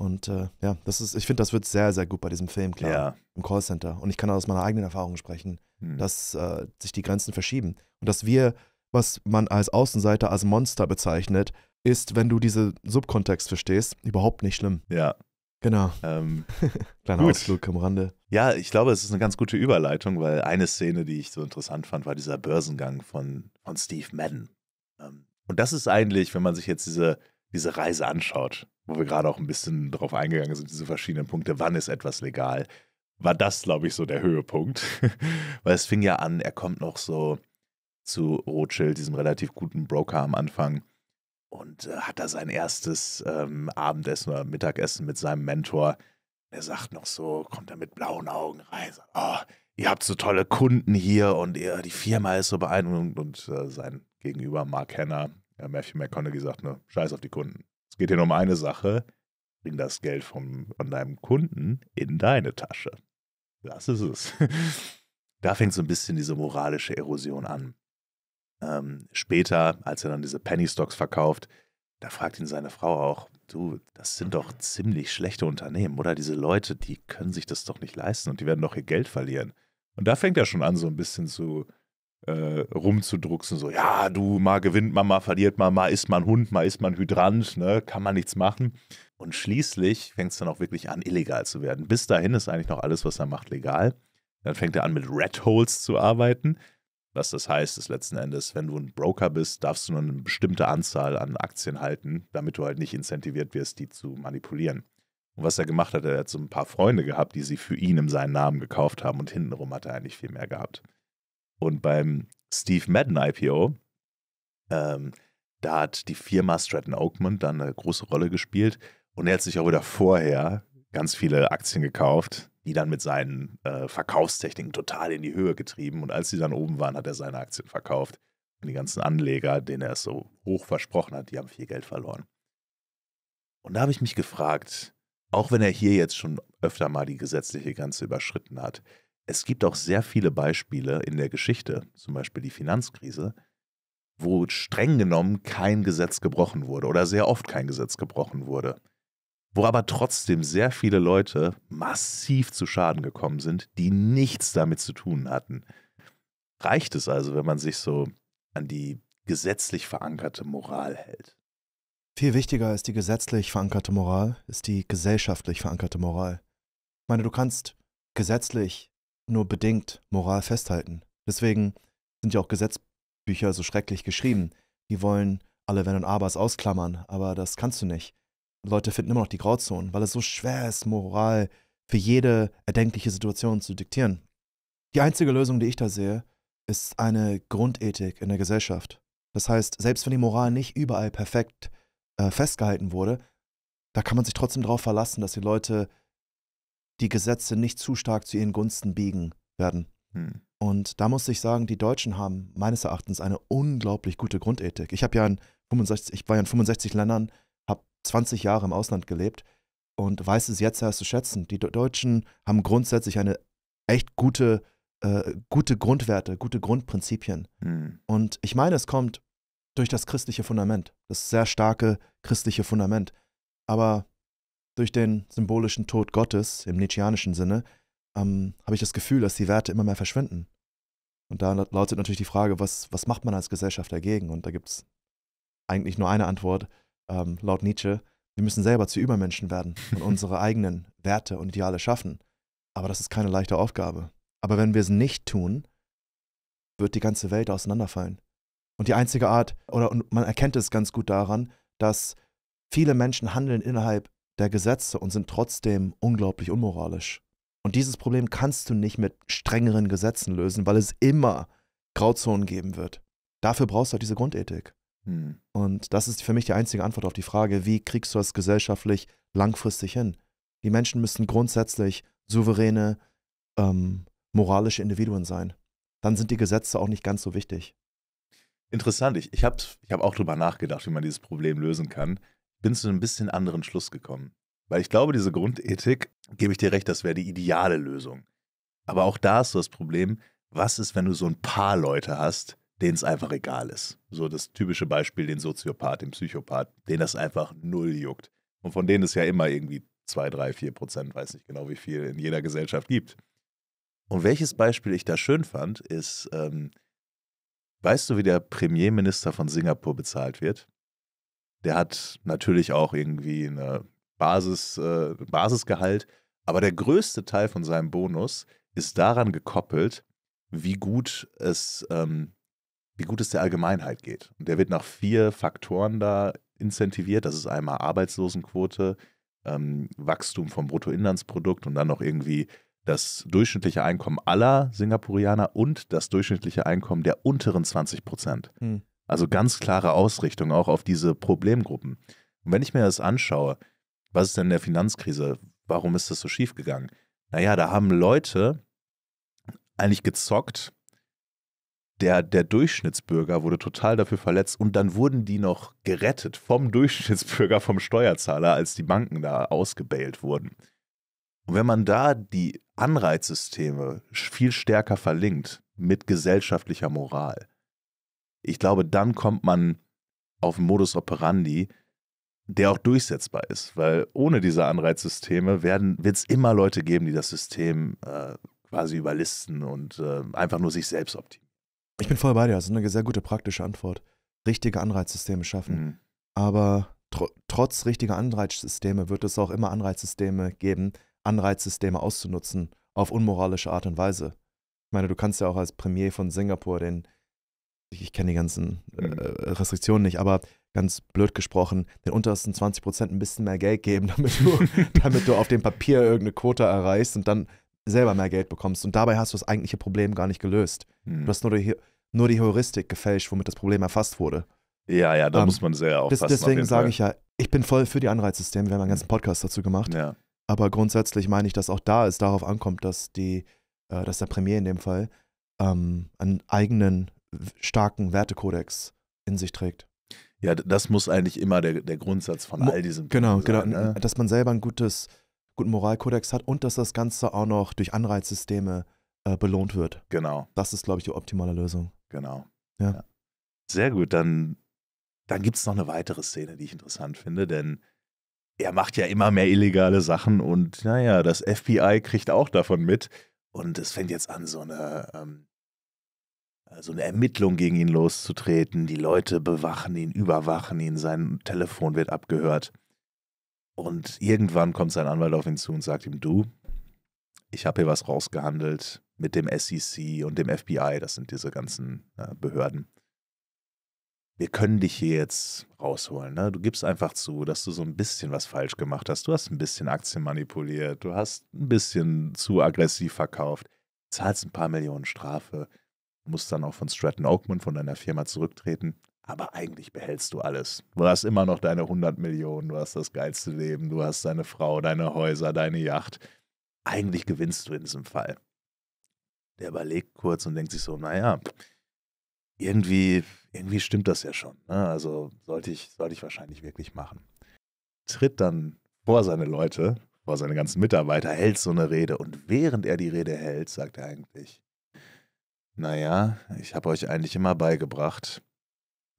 Und äh, ja, das ist, ich finde, das wird sehr, sehr gut bei diesem Film, klar. Ja. Im Callcenter. Und ich kann aus meiner eigenen Erfahrung sprechen, hm. dass äh, sich die Grenzen verschieben. Und dass wir, was man als Außenseiter als Monster bezeichnet, ist, wenn du diesen Subkontext verstehst, überhaupt nicht schlimm. Ja. Genau. Ähm, Kleiner gut. Ausflug am Rande. Ja, ich glaube, es ist eine ganz gute Überleitung, weil eine Szene, die ich so interessant fand, war dieser Börsengang von, von Steve Madden. Ähm, und das ist eigentlich, wenn man sich jetzt diese, diese Reise anschaut, wo wir gerade auch ein bisschen drauf eingegangen sind, diese verschiedenen Punkte, wann ist etwas legal, war das, glaube ich, so der Höhepunkt. Weil es fing ja an, er kommt noch so zu Rothschild, diesem relativ guten Broker am Anfang, und äh, hat da sein erstes ähm, Abendessen oder Mittagessen mit seinem Mentor. Er sagt noch so, kommt er mit blauen Augen rein, sagt, oh, ihr habt so tolle Kunden hier und ihr, die Firma ist so beeindruckend. Und, äh, sein Gegenüber Mark Hanna, ja, Matthew McConaughey, sagt, ne, scheiß auf die Kunden geht hier nur um eine Sache. Bring das Geld vom, von deinem Kunden in deine Tasche. Das ist es. da fängt so ein bisschen diese moralische Erosion an. Ähm, später, als er dann diese Penny Stocks verkauft, da fragt ihn seine Frau auch, du, das sind doch mhm. ziemlich schlechte Unternehmen, oder? Diese Leute, die können sich das doch nicht leisten und die werden doch ihr Geld verlieren. Und da fängt er schon an, so ein bisschen zu äh, rumzudrucksen, so, ja, du, mal gewinnt man, mal verliert man, mal ist man Hund, mal ist man Hydrant, ne, kann man nichts machen. Und schließlich fängt es dann auch wirklich an, illegal zu werden. Bis dahin ist eigentlich noch alles, was er macht, legal. Dann fängt er an, mit Red Holes zu arbeiten. Was das heißt, ist letzten Endes, wenn du ein Broker bist, darfst du nur eine bestimmte Anzahl an Aktien halten, damit du halt nicht incentiviert wirst, die zu manipulieren. Und was er gemacht hat, er hat so ein paar Freunde gehabt, die sie für ihn in seinen Namen gekauft haben und hintenrum hat er eigentlich viel mehr gehabt. Und beim Steve Madden IPO, ähm, da hat die Firma Stratton Oakmont dann eine große Rolle gespielt. Und er hat sich auch wieder vorher ganz viele Aktien gekauft, die dann mit seinen äh, Verkaufstechniken total in die Höhe getrieben. Und als sie dann oben waren, hat er seine Aktien verkauft. Und die ganzen Anleger, denen er es so hoch versprochen hat, die haben viel Geld verloren. Und da habe ich mich gefragt, auch wenn er hier jetzt schon öfter mal die gesetzliche Grenze überschritten hat, es gibt auch sehr viele Beispiele in der Geschichte, zum Beispiel die Finanzkrise, wo streng genommen kein Gesetz gebrochen wurde oder sehr oft kein Gesetz gebrochen wurde, wo aber trotzdem sehr viele Leute massiv zu Schaden gekommen sind, die nichts damit zu tun hatten. Reicht es also, wenn man sich so an die gesetzlich verankerte Moral hält? Viel wichtiger ist die gesetzlich verankerte Moral ist die gesellschaftlich verankerte Moral. Ich meine, du kannst gesetzlich nur bedingt Moral festhalten. Deswegen sind ja auch Gesetzbücher so schrecklich geschrieben. Die wollen alle Wenn und Abers ausklammern, aber das kannst du nicht. Leute finden immer noch die Grauzonen, weil es so schwer ist, Moral für jede erdenkliche Situation zu diktieren. Die einzige Lösung, die ich da sehe, ist eine Grundethik in der Gesellschaft. Das heißt, selbst wenn die Moral nicht überall perfekt äh, festgehalten wurde, da kann man sich trotzdem darauf verlassen, dass die Leute die Gesetze nicht zu stark zu ihren Gunsten biegen werden. Hm. Und da muss ich sagen, die Deutschen haben meines Erachtens eine unglaublich gute Grundethik. Ich ja in 65, ich war ja in 65 Ländern, habe 20 Jahre im Ausland gelebt und weiß es jetzt erst zu schätzen. Die Deutschen haben grundsätzlich eine echt gute, äh, gute Grundwerte, gute Grundprinzipien. Hm. Und ich meine, es kommt durch das christliche Fundament, das sehr starke christliche Fundament. Aber durch den symbolischen Tod Gottes im nietzscheanischen Sinne ähm, habe ich das Gefühl, dass die Werte immer mehr verschwinden. Und da lautet natürlich die Frage, was, was macht man als Gesellschaft dagegen? Und da gibt es eigentlich nur eine Antwort, ähm, laut Nietzsche. Wir müssen selber zu Übermenschen werden und unsere eigenen Werte und Ideale schaffen. Aber das ist keine leichte Aufgabe. Aber wenn wir es nicht tun, wird die ganze Welt auseinanderfallen. Und die einzige Art, oder man erkennt es ganz gut daran, dass viele Menschen handeln innerhalb der Gesetze und sind trotzdem unglaublich unmoralisch. Und dieses Problem kannst du nicht mit strengeren Gesetzen lösen, weil es immer Grauzonen geben wird. Dafür brauchst du halt diese Grundethik. Hm. Und das ist für mich die einzige Antwort auf die Frage, wie kriegst du das gesellschaftlich langfristig hin? Die Menschen müssen grundsätzlich souveräne, ähm, moralische Individuen sein. Dann sind die Gesetze auch nicht ganz so wichtig. Interessant. Ich, ich habe ich hab auch darüber nachgedacht, wie man dieses Problem lösen kann bin zu einem bisschen anderen Schluss gekommen. Weil ich glaube, diese Grundethik, gebe ich dir recht, das wäre die ideale Lösung. Aber auch da hast du das Problem, was ist, wenn du so ein paar Leute hast, denen es einfach egal ist? So das typische Beispiel, den Soziopath, den Psychopath, denen das einfach null juckt. Und von denen es ja immer irgendwie 2, 3, 4 Prozent, weiß nicht genau wie viel, in jeder Gesellschaft gibt. Und welches Beispiel ich da schön fand, ist, ähm, weißt du, wie der Premierminister von Singapur bezahlt wird? der hat natürlich auch irgendwie eine Basis, äh, Basisgehalt, aber der größte Teil von seinem Bonus ist daran gekoppelt, wie gut es, ähm, wie gut es der Allgemeinheit geht. Und der wird nach vier Faktoren da incentiviert. Das ist einmal Arbeitslosenquote, ähm, Wachstum vom Bruttoinlandsprodukt und dann noch irgendwie das durchschnittliche Einkommen aller Singapurianer und das durchschnittliche Einkommen der unteren 20 Prozent. Hm. Also ganz klare Ausrichtung auch auf diese Problemgruppen. Und wenn ich mir das anschaue, was ist denn in der Finanzkrise? Warum ist das so schief gegangen? Naja, da haben Leute eigentlich gezockt. Der, der Durchschnittsbürger wurde total dafür verletzt und dann wurden die noch gerettet vom Durchschnittsbürger, vom Steuerzahler, als die Banken da ausgebailt wurden. Und wenn man da die Anreizsysteme viel stärker verlinkt mit gesellschaftlicher Moral, ich glaube, dann kommt man auf einen Modus operandi, der auch durchsetzbar ist. Weil ohne diese Anreizsysteme wird es immer Leute geben, die das System äh, quasi überlisten und äh, einfach nur sich selbst optimieren. Ich bin voll bei dir, das ist eine sehr gute praktische Antwort. Richtige Anreizsysteme schaffen. Mhm. Aber tr trotz richtiger Anreizsysteme wird es auch immer Anreizsysteme geben, Anreizsysteme auszunutzen auf unmoralische Art und Weise. Ich meine, du kannst ja auch als Premier von Singapur den ich kenne die ganzen äh, mhm. Restriktionen nicht, aber ganz blöd gesprochen, den untersten 20 Prozent ein bisschen mehr Geld geben, damit du, damit du auf dem Papier irgendeine Quote erreichst und dann selber mehr Geld bekommst. Und dabei hast du das eigentliche Problem gar nicht gelöst. Mhm. Du hast nur die, nur die Heuristik gefälscht, womit das Problem erfasst wurde. Ja, ja, da um, ähm, muss man sehr aufpassen. Deswegen auf sage ich ja, ich bin voll für die Anreizsysteme. Wir haben einen mhm. ganzen Podcast dazu gemacht. Ja. Aber grundsätzlich meine ich, dass auch da es darauf ankommt, dass die, äh, dass der Premier in dem Fall ähm, einen eigenen starken Wertekodex in sich trägt. Ja, das muss eigentlich immer der, der Grundsatz von all diesen Genau, genau. Sein, ne? Dass man selber einen gutes, guten Moralkodex hat und dass das Ganze auch noch durch Anreizsysteme äh, belohnt wird. Genau. Das ist, glaube ich, die optimale Lösung. Genau. Ja. ja. Sehr gut. Dann, dann gibt es noch eine weitere Szene, die ich interessant finde, denn er macht ja immer mehr illegale Sachen und naja, das FBI kriegt auch davon mit. Und es fängt jetzt an, so eine. Ähm, äh, so eine Ermittlung gegen ihn loszutreten. Die Leute bewachen ihn, überwachen ihn, sein Telefon wird abgehört. Und irgendwann kommt sein Anwalt auf ihn zu und sagt ihm, du, ich habe hier was rausgehandelt mit dem SEC und dem FBI, das sind diese ganzen äh, Behörden. Wir können dich hier jetzt rausholen. Ne? Du gibst einfach zu, dass du so ein bisschen was falsch gemacht hast. Du hast ein bisschen Aktien manipuliert, du hast ein bisschen zu aggressiv verkauft, zahlst ein paar Millionen Strafe musst dann auch von Stratton Oakman, von deiner Firma zurücktreten. Aber eigentlich behältst du alles. Du hast immer noch deine 100 Millionen, du hast das geilste Leben, du hast deine Frau, deine Häuser, deine Yacht. Eigentlich gewinnst du in diesem Fall. Der überlegt kurz und denkt sich so, naja, irgendwie, irgendwie stimmt das ja schon. Ne? Also sollte ich, sollte ich wahrscheinlich wirklich machen. Tritt dann vor seine Leute, vor seine ganzen Mitarbeiter, hält so eine Rede und während er die Rede hält, sagt er eigentlich, naja, ich habe euch eigentlich immer beigebracht,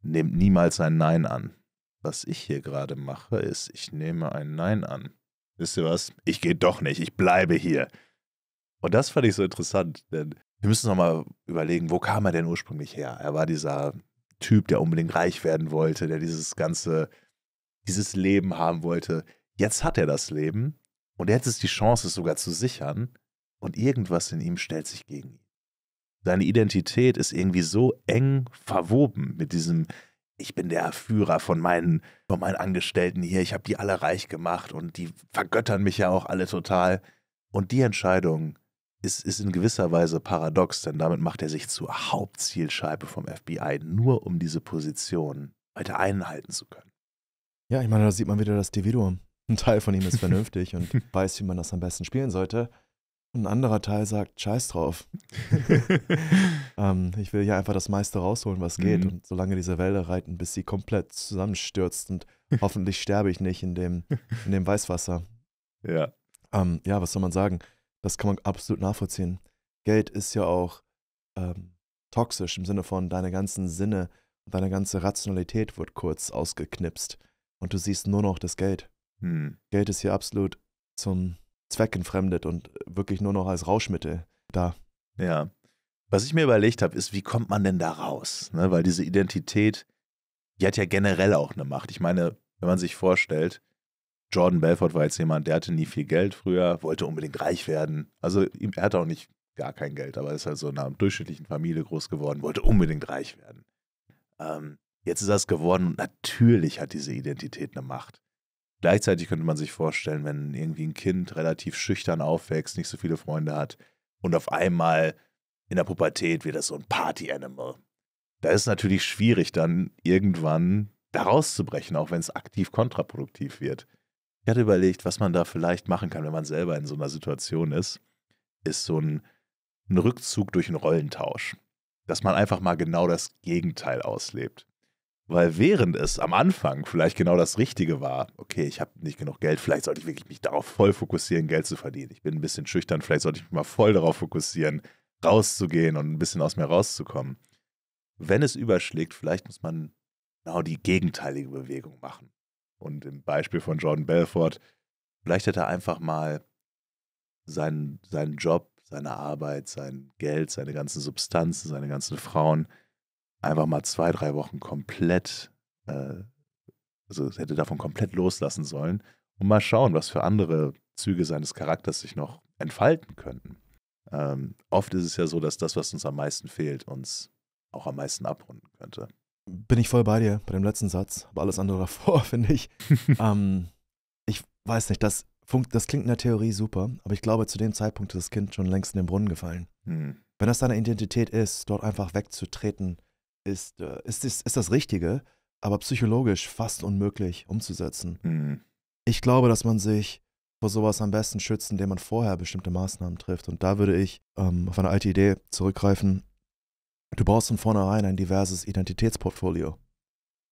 nehmt niemals ein Nein an. Was ich hier gerade mache, ist, ich nehme ein Nein an. Wisst ihr was? Ich gehe doch nicht, ich bleibe hier. Und das fand ich so interessant, denn wir müssen nochmal überlegen, wo kam er denn ursprünglich her? Er war dieser Typ, der unbedingt reich werden wollte, der dieses ganze, dieses Leben haben wollte. Jetzt hat er das Leben und jetzt ist die Chance, es sogar zu sichern. Und irgendwas in ihm stellt sich gegen ihn. Seine Identität ist irgendwie so eng verwoben mit diesem, ich bin der Führer von meinen, von meinen Angestellten hier, ich habe die alle reich gemacht und die vergöttern mich ja auch alle total. Und die Entscheidung ist, ist in gewisser Weise paradox, denn damit macht er sich zur Hauptzielscheibe vom FBI, nur um diese Position weiter einhalten zu können. Ja, ich meine, da sieht man wieder das Dividuum. Ein Teil von ihm ist vernünftig und weiß, wie man das am besten spielen sollte ein anderer Teil sagt, scheiß drauf. ähm, ich will hier einfach das meiste rausholen, was geht. Mhm. Und solange diese Wälder reiten, bis sie komplett zusammenstürzt. Und hoffentlich sterbe ich nicht in dem, in dem Weißwasser. Ja. Ähm, ja, was soll man sagen? Das kann man absolut nachvollziehen. Geld ist ja auch ähm, toxisch im Sinne von, deine ganzen Sinne, deine ganze Rationalität wird kurz ausgeknipst. Und du siehst nur noch das Geld. Mhm. Geld ist hier absolut zum zweckentfremdet und wirklich nur noch als Rauschmittel da. Ja. Was ich mir überlegt habe, ist, wie kommt man denn da raus? Ne? Weil diese Identität, die hat ja generell auch eine Macht. Ich meine, wenn man sich vorstellt, Jordan Belfort war jetzt jemand, der hatte nie viel Geld früher, wollte unbedingt reich werden. Also er hatte auch nicht gar kein Geld, aber ist halt so in einer durchschnittlichen Familie groß geworden, wollte unbedingt reich werden. Ähm, jetzt ist das geworden und natürlich hat diese Identität eine Macht. Gleichzeitig könnte man sich vorstellen, wenn irgendwie ein Kind relativ schüchtern aufwächst, nicht so viele Freunde hat und auf einmal in der Pubertät wird das so ein Party-Animal. Da ist es natürlich schwierig, dann irgendwann da rauszubrechen, auch wenn es aktiv kontraproduktiv wird. Ich hatte überlegt, was man da vielleicht machen kann, wenn man selber in so einer Situation ist, ist so ein, ein Rückzug durch einen Rollentausch. Dass man einfach mal genau das Gegenteil auslebt. Weil während es am Anfang vielleicht genau das Richtige war, okay, ich habe nicht genug Geld, vielleicht sollte ich wirklich mich darauf voll fokussieren, Geld zu verdienen. Ich bin ein bisschen schüchtern, vielleicht sollte ich mich mal voll darauf fokussieren, rauszugehen und ein bisschen aus mir rauszukommen. Wenn es überschlägt, vielleicht muss man genau die gegenteilige Bewegung machen. Und im Beispiel von Jordan Belfort, vielleicht hätte er einfach mal seinen, seinen Job, seine Arbeit, sein Geld, seine ganzen Substanzen, seine ganzen Frauen einfach mal zwei, drei Wochen komplett, äh, also hätte davon komplett loslassen sollen und mal schauen, was für andere Züge seines Charakters sich noch entfalten könnten. Ähm, oft ist es ja so, dass das, was uns am meisten fehlt, uns auch am meisten abrunden könnte. Bin ich voll bei dir, bei dem letzten Satz, aber alles andere davor, finde ich. ähm, ich weiß nicht, das, das klingt in der Theorie super, aber ich glaube, zu dem Zeitpunkt ist das Kind schon längst in den Brunnen gefallen. Hm. Wenn das deine Identität ist, dort einfach wegzutreten, ist, äh, ist, ist, ist das Richtige, aber psychologisch fast unmöglich umzusetzen. Mhm. Ich glaube, dass man sich vor sowas am besten schützt, indem man vorher bestimmte Maßnahmen trifft. Und da würde ich ähm, auf eine alte Idee zurückgreifen. Du brauchst von vornherein ein diverses Identitätsportfolio,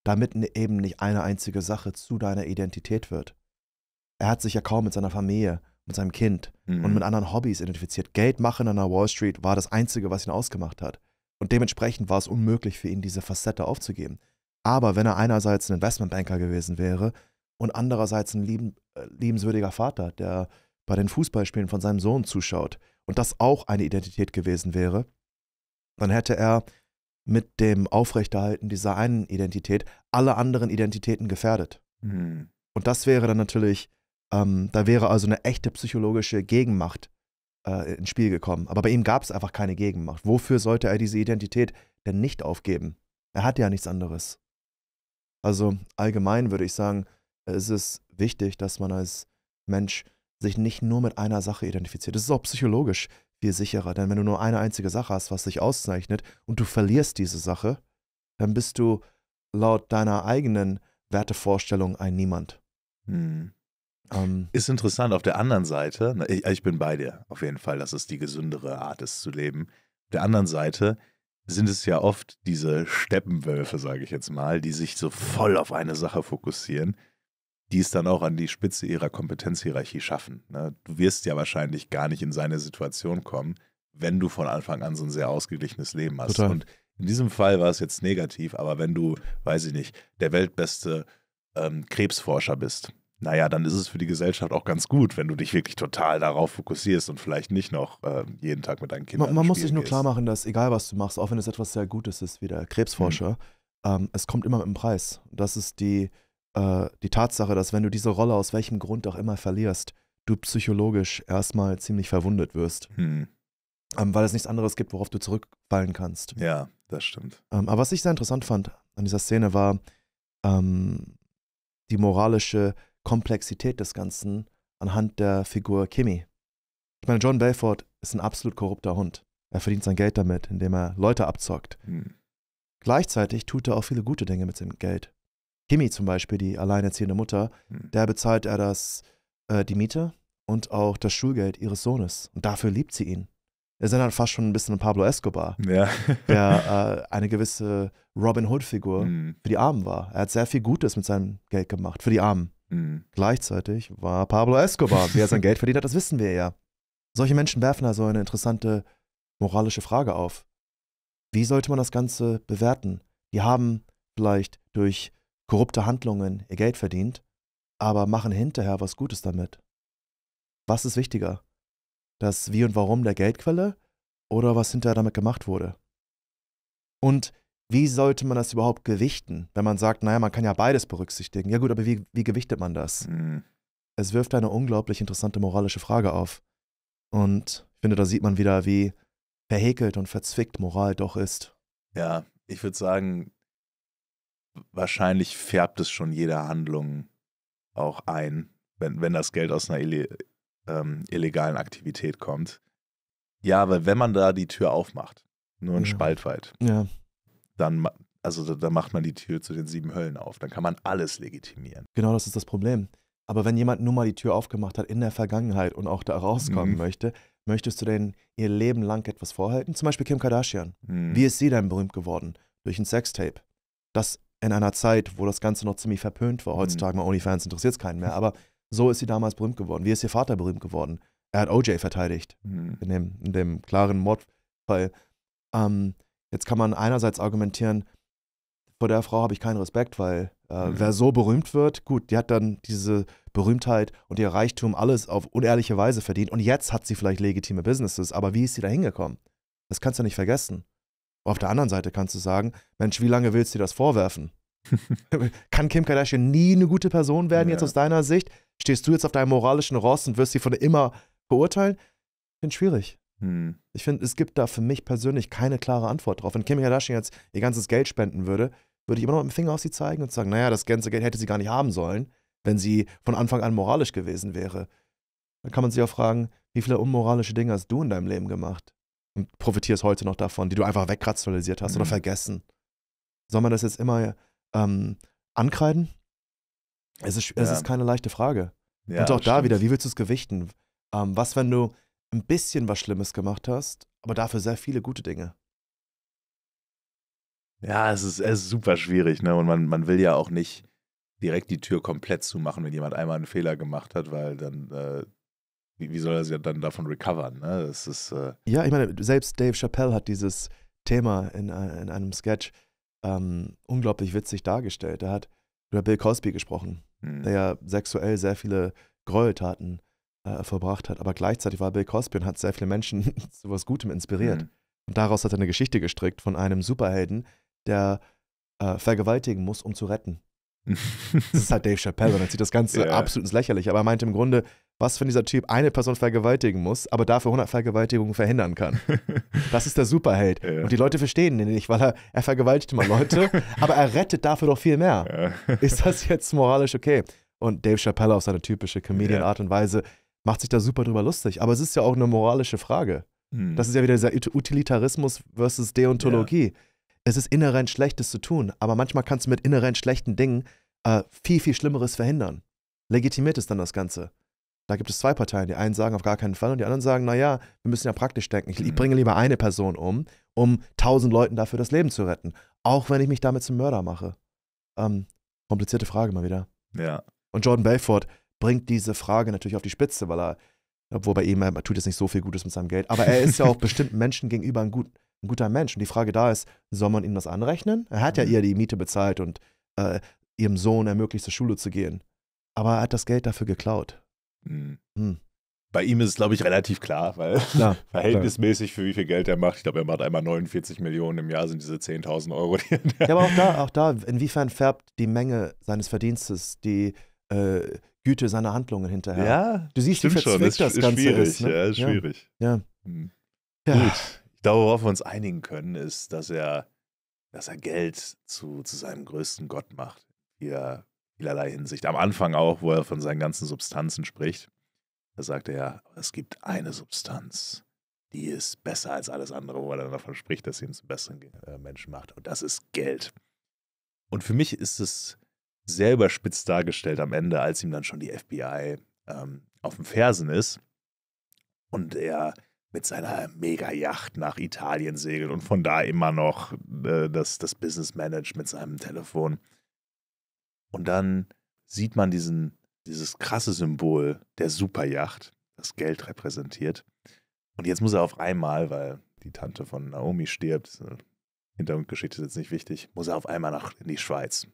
damit ne, eben nicht eine einzige Sache zu deiner Identität wird. Er hat sich ja kaum mit seiner Familie, mit seinem Kind mhm. und mit anderen Hobbys identifiziert. Geld machen an der Wall Street war das Einzige, was ihn ausgemacht hat. Und dementsprechend war es unmöglich für ihn, diese Facette aufzugeben. Aber wenn er einerseits ein Investmentbanker gewesen wäre und andererseits ein lieben, äh, liebenswürdiger Vater, der bei den Fußballspielen von seinem Sohn zuschaut und das auch eine Identität gewesen wäre, dann hätte er mit dem Aufrechterhalten dieser einen Identität alle anderen Identitäten gefährdet. Mhm. Und das wäre dann natürlich, ähm, da wäre also eine echte psychologische Gegenmacht äh, ins Spiel gekommen. Aber bei ihm gab es einfach keine Gegenmacht. Wofür sollte er diese Identität denn nicht aufgeben? Er hatte ja nichts anderes. Also allgemein würde ich sagen, es ist wichtig, dass man als Mensch sich nicht nur mit einer Sache identifiziert. Das ist auch psychologisch viel sicherer, denn wenn du nur eine einzige Sache hast, was dich auszeichnet und du verlierst diese Sache, dann bist du laut deiner eigenen Wertevorstellung ein Niemand. Hm. Ähm, ist interessant. Auf der anderen Seite, ich, ich bin bei dir auf jeden Fall, dass es die gesündere Art ist zu leben. Auf der anderen Seite sind es ja oft diese Steppenwölfe, sage ich jetzt mal, die sich so voll auf eine Sache fokussieren, die es dann auch an die Spitze ihrer Kompetenzhierarchie schaffen. Ne? Du wirst ja wahrscheinlich gar nicht in seine Situation kommen, wenn du von Anfang an so ein sehr ausgeglichenes Leben hast. Total. Und in diesem Fall war es jetzt negativ, aber wenn du, weiß ich nicht, der weltbeste ähm, Krebsforscher bist naja, dann ist es für die Gesellschaft auch ganz gut, wenn du dich wirklich total darauf fokussierst und vielleicht nicht noch äh, jeden Tag mit deinen Kindern. Man, man muss sich nur klar machen, dass egal was du machst, auch wenn es etwas sehr Gutes ist, wie der Krebsforscher, mhm. ähm, es kommt immer mit einem Preis. Das ist die, äh, die Tatsache, dass wenn du diese Rolle aus welchem Grund auch immer verlierst, du psychologisch erstmal ziemlich verwundet wirst. Mhm. Ähm, weil es nichts anderes gibt, worauf du zurückfallen kannst. Ja, das stimmt. Ähm, aber was ich sehr interessant fand an dieser Szene war ähm, die moralische Komplexität des Ganzen anhand der Figur Kimmy. Ich meine, John Belfort ist ein absolut korrupter Hund. Er verdient sein Geld damit, indem er Leute abzockt. Hm. Gleichzeitig tut er auch viele gute Dinge mit seinem Geld. Kimmy zum Beispiel, die alleinerziehende Mutter, hm. der bezahlt er das, äh, die Miete und auch das Schulgeld ihres Sohnes. Und dafür liebt sie ihn. Er ist dann fast schon ein bisschen Pablo Escobar, ja. der äh, eine gewisse Robin Hood-Figur hm. für die Armen war. Er hat sehr viel Gutes mit seinem Geld gemacht, für die Armen. Mhm. Gleichzeitig war Pablo Escobar. wie er sein Geld verdient hat, das wissen wir ja. Solche Menschen werfen also eine interessante moralische Frage auf. Wie sollte man das Ganze bewerten? Die haben vielleicht durch korrupte Handlungen ihr Geld verdient, aber machen hinterher was Gutes damit. Was ist wichtiger? Das Wie und Warum der Geldquelle oder was hinterher damit gemacht wurde? Und wie sollte man das überhaupt gewichten, wenn man sagt, naja, man kann ja beides berücksichtigen. Ja gut, aber wie, wie gewichtet man das? Mhm. Es wirft eine unglaublich interessante moralische Frage auf. Und ich finde, da sieht man wieder, wie verhäkelt und verzwickt Moral doch ist. Ja, ich würde sagen, wahrscheinlich färbt es schon jede Handlung auch ein, wenn, wenn das Geld aus einer Ile ähm, illegalen Aktivität kommt. Ja, aber wenn man da die Tür aufmacht, nur einen ja. Spalt weit. Ja dann, also da macht man die Tür zu den sieben Höllen auf. Dann kann man alles legitimieren. Genau das ist das Problem. Aber wenn jemand nur mal die Tür aufgemacht hat in der Vergangenheit und auch da rauskommen mhm. möchte, möchtest du denn ihr Leben lang etwas vorhalten? Zum Beispiel Kim Kardashian. Mhm. Wie ist sie denn berühmt geworden? Durch ein Sextape. Das in einer Zeit, wo das Ganze noch ziemlich verpönt war. Mhm. Heutzutage mhm. bei OnlyFans interessiert es keinen mehr. Aber so ist sie damals berühmt geworden. Wie ist ihr Vater berühmt geworden? Er hat OJ verteidigt. Mhm. In, dem, in, dem, klaren Mordfall. Ähm, Jetzt kann man einerseits argumentieren, vor der Frau habe ich keinen Respekt, weil äh, mhm. wer so berühmt wird, gut, die hat dann diese Berühmtheit und ihr Reichtum alles auf unehrliche Weise verdient und jetzt hat sie vielleicht legitime Businesses, aber wie ist sie da hingekommen? Das kannst du nicht vergessen. Auf der anderen Seite kannst du sagen, Mensch, wie lange willst du dir das vorwerfen? Kann Kim Kardashian nie eine gute Person werden, ja. jetzt aus deiner Sicht? Stehst du jetzt auf deinem moralischen Ross und wirst sie von immer beurteilen? Finde schwierig. Hm. Ich finde, es gibt da für mich persönlich keine klare Antwort drauf. Wenn Kim Kardashian jetzt ihr ganzes Geld spenden würde, würde ich immer noch mit dem Finger auf sie zeigen und sagen, naja, das ganze Geld hätte sie gar nicht haben sollen, wenn sie von Anfang an moralisch gewesen wäre. Dann kann man sich auch fragen, wie viele unmoralische Dinge hast du in deinem Leben gemacht und profitierst heute noch davon, die du einfach wegrationalisiert hast mhm. oder vergessen. Soll man das jetzt immer ähm, ankreiden? Es ist, ja. es ist keine leichte Frage. Ja, und auch da wieder, wie willst du es gewichten? Ähm, was, wenn du ein bisschen was Schlimmes gemacht hast, aber dafür sehr viele gute Dinge. Ja, es ist, es ist super schwierig, ne? Und man, man will ja auch nicht direkt die Tür komplett zumachen, wenn jemand einmal einen Fehler gemacht hat, weil dann, äh, wie, wie, soll er sich dann davon recovern, ne? Das ist. Äh ja, ich meine, selbst Dave Chappelle hat dieses Thema in, äh, in einem Sketch ähm, unglaublich witzig dargestellt. Er hat über Bill Cosby gesprochen, hm. der ja sexuell sehr viele Gräueltaten äh, verbracht hat. Aber gleichzeitig war Bill Cosby und hat sehr viele Menschen zu was Gutem inspiriert. Mhm. Und daraus hat er eine Geschichte gestrickt von einem Superhelden, der äh, vergewaltigen muss, um zu retten. das ist halt Dave Chappelle und er zieht das Ganze yeah. absolut ins Lächerliche. Aber er meinte im Grunde, was, wenn dieser Typ eine Person vergewaltigen muss, aber dafür 100 Vergewaltigungen verhindern kann? Das ist der Superheld. Yeah. Und die Leute verstehen ihn nicht, weil er, er vergewaltigt mal Leute, aber er rettet dafür doch viel mehr. Yeah. Ist das jetzt moralisch okay? Und Dave Chappelle auf seine typische Comedian-Art und Weise macht sich da super drüber lustig. Aber es ist ja auch eine moralische Frage. Hm. Das ist ja wieder dieser Utilitarismus versus Deontologie. Ja. Es ist inhärent Schlechtes zu tun, aber manchmal kannst du mit inhärent schlechten Dingen äh, viel, viel Schlimmeres verhindern. Legitimiert ist dann das Ganze. Da gibt es zwei Parteien. Die einen sagen auf gar keinen Fall und die anderen sagen, naja, wir müssen ja praktisch denken. Ich, mhm. bringe lieber eine Person um, um tausend Leuten dafür das Leben zu retten. Auch wenn ich mich damit zum Mörder mache. Ähm, komplizierte Frage mal wieder. Ja. Und Jordan Belfort, bringt diese Frage natürlich auf die Spitze, weil er, obwohl bei ihm, er tut jetzt nicht so viel Gutes mit seinem Geld, aber er ist ja auch bestimmten Menschen gegenüber ein, gut, ein, guter Mensch. Und die Frage da ist, soll man ihm das anrechnen? Er hat ja mhm. ihr die Miete bezahlt und äh, ihrem Sohn ermöglicht, zur Schule zu gehen. Aber er hat das Geld dafür geklaut. Mhm. Hm. Bei ihm ist es, glaube ich, relativ klar, weil ja, verhältnismäßig für wie viel Geld er macht. Ich glaube, er macht einmal 49 Millionen im Jahr, sind diese 10.000 Euro. Die ja, aber auch da, auch da, inwiefern färbt die Menge seines Verdienstes die äh, Güte seiner Handlungen hinterher. Ja, du siehst, wie verzwickt schon. das ist, Ganze schwierig. ist. Ne? Ja, ist schwierig. Ja. Hm. ja. Gut. Ich glaube, worauf wir uns einigen können, ist, dass er, dass er Geld zu, zu seinem größten Gott macht. Hier vielerlei Hinsicht. Am Anfang auch, wo er von seinen ganzen Substanzen spricht. Da sagt er ja, es gibt eine Substanz, die ist besser als alles andere, wo er dann davon spricht, dass sie ihn zum besseren äh, Menschen macht. Und das ist Geld. Und für mich ist es sehr überspitzt dargestellt am Ende, als ihm dann schon die FBI ähm, auf den Fersen ist und er mit seiner Mega-Yacht nach Italien segelt und von da immer noch äh, das, das Business managt mit seinem Telefon. Und dann sieht man diesen, dieses krasse Symbol der Superjacht, das Geld repräsentiert. Und jetzt muss er auf einmal, weil die Tante von Naomi stirbt, äh, Hintergrundgeschichte ist jetzt nicht wichtig, muss er auf einmal nach in die Schweiz.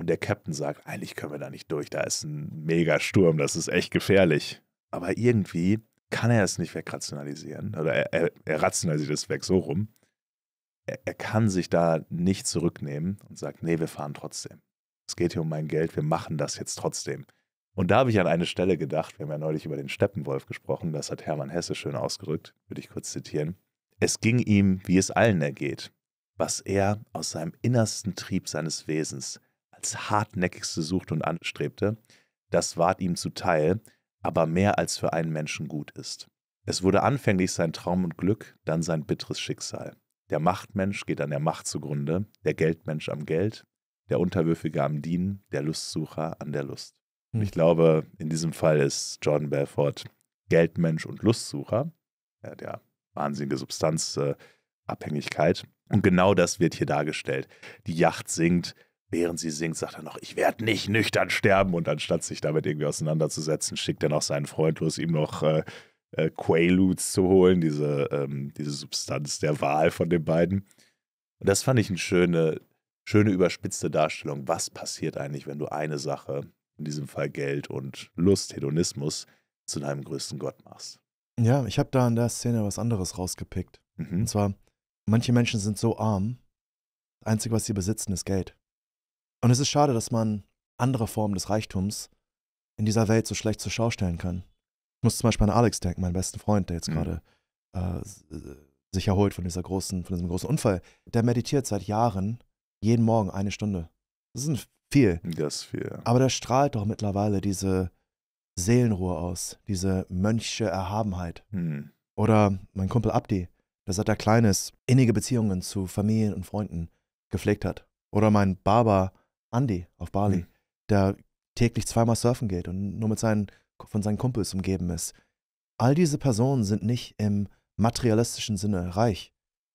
Und der Captain sagt, eigentlich können wir da nicht durch, da ist ein Megasturm, das ist echt gefährlich. Aber irgendwie kann er es nicht wegrationalisieren. Oder er, er, er rationalisiert es weg so rum. Er, er kann sich da nicht zurücknehmen und sagt, nee, wir fahren trotzdem. Es geht hier um mein Geld, wir machen das jetzt trotzdem. Und da habe ich an eine Stelle gedacht, wir haben ja neulich über den Steppenwolf gesprochen, das hat Hermann Hesse schön ausgedrückt, würde ich kurz zitieren. Es ging ihm, wie es allen ergeht, was er aus seinem innersten Trieb seines Wesens als hartnäckigste suchte und anstrebte, das ward ihm zuteil, aber mehr als für einen Menschen gut ist. Es wurde anfänglich sein Traum und Glück, dann sein bitteres Schicksal. Der Machtmensch geht an der Macht zugrunde, der Geldmensch am Geld, der Unterwürfige am Dienen, der Lustsucher an der Lust. Hm. Ich glaube, in diesem Fall ist Jordan Belfort Geldmensch und Lustsucher, ja, der wahnsinnige Substanzabhängigkeit. Äh, und genau das wird hier dargestellt. Die Yacht sinkt, Während sie singt, sagt er noch, ich werde nicht nüchtern sterben. Und anstatt sich damit irgendwie auseinanderzusetzen, schickt er noch seinen Freund los, ihm noch äh, äh, Quaaludes zu holen, diese, ähm, diese Substanz der Wahl von den beiden. Und das fand ich eine schöne, schöne überspitzte Darstellung. Was passiert eigentlich, wenn du eine Sache, in diesem Fall Geld und Lust, Hedonismus, zu deinem größten Gott machst? Ja, ich habe da in der Szene was anderes rausgepickt. Mhm. Und zwar, manche Menschen sind so arm, das Einzige, was sie besitzen, ist Geld. Und es ist schade, dass man andere Formen des Reichtums in dieser Welt so schlecht zur Schau stellen kann. Ich muss zum Beispiel an Alex denken, meinen besten Freund, der jetzt mhm. gerade äh, äh sich erholt von, dieser großen, von diesem großen Unfall. Der meditiert seit Jahren jeden Morgen eine Stunde. Das ist viel. Das ist viel. Aber der strahlt doch mittlerweile diese Seelenruhe aus, diese mönchsche Erhabenheit. Mhm. Oder mein Kumpel Abdi, der seit er Kleines innige Beziehungen zu Familien und Freunden gepflegt hat. Oder mein Barber Andy auf Bali, mhm. der täglich zweimal surfen geht und nur mit seinen, von seinen Kumpels umgeben ist. All diese Personen sind nicht im materialistischen Sinne reich.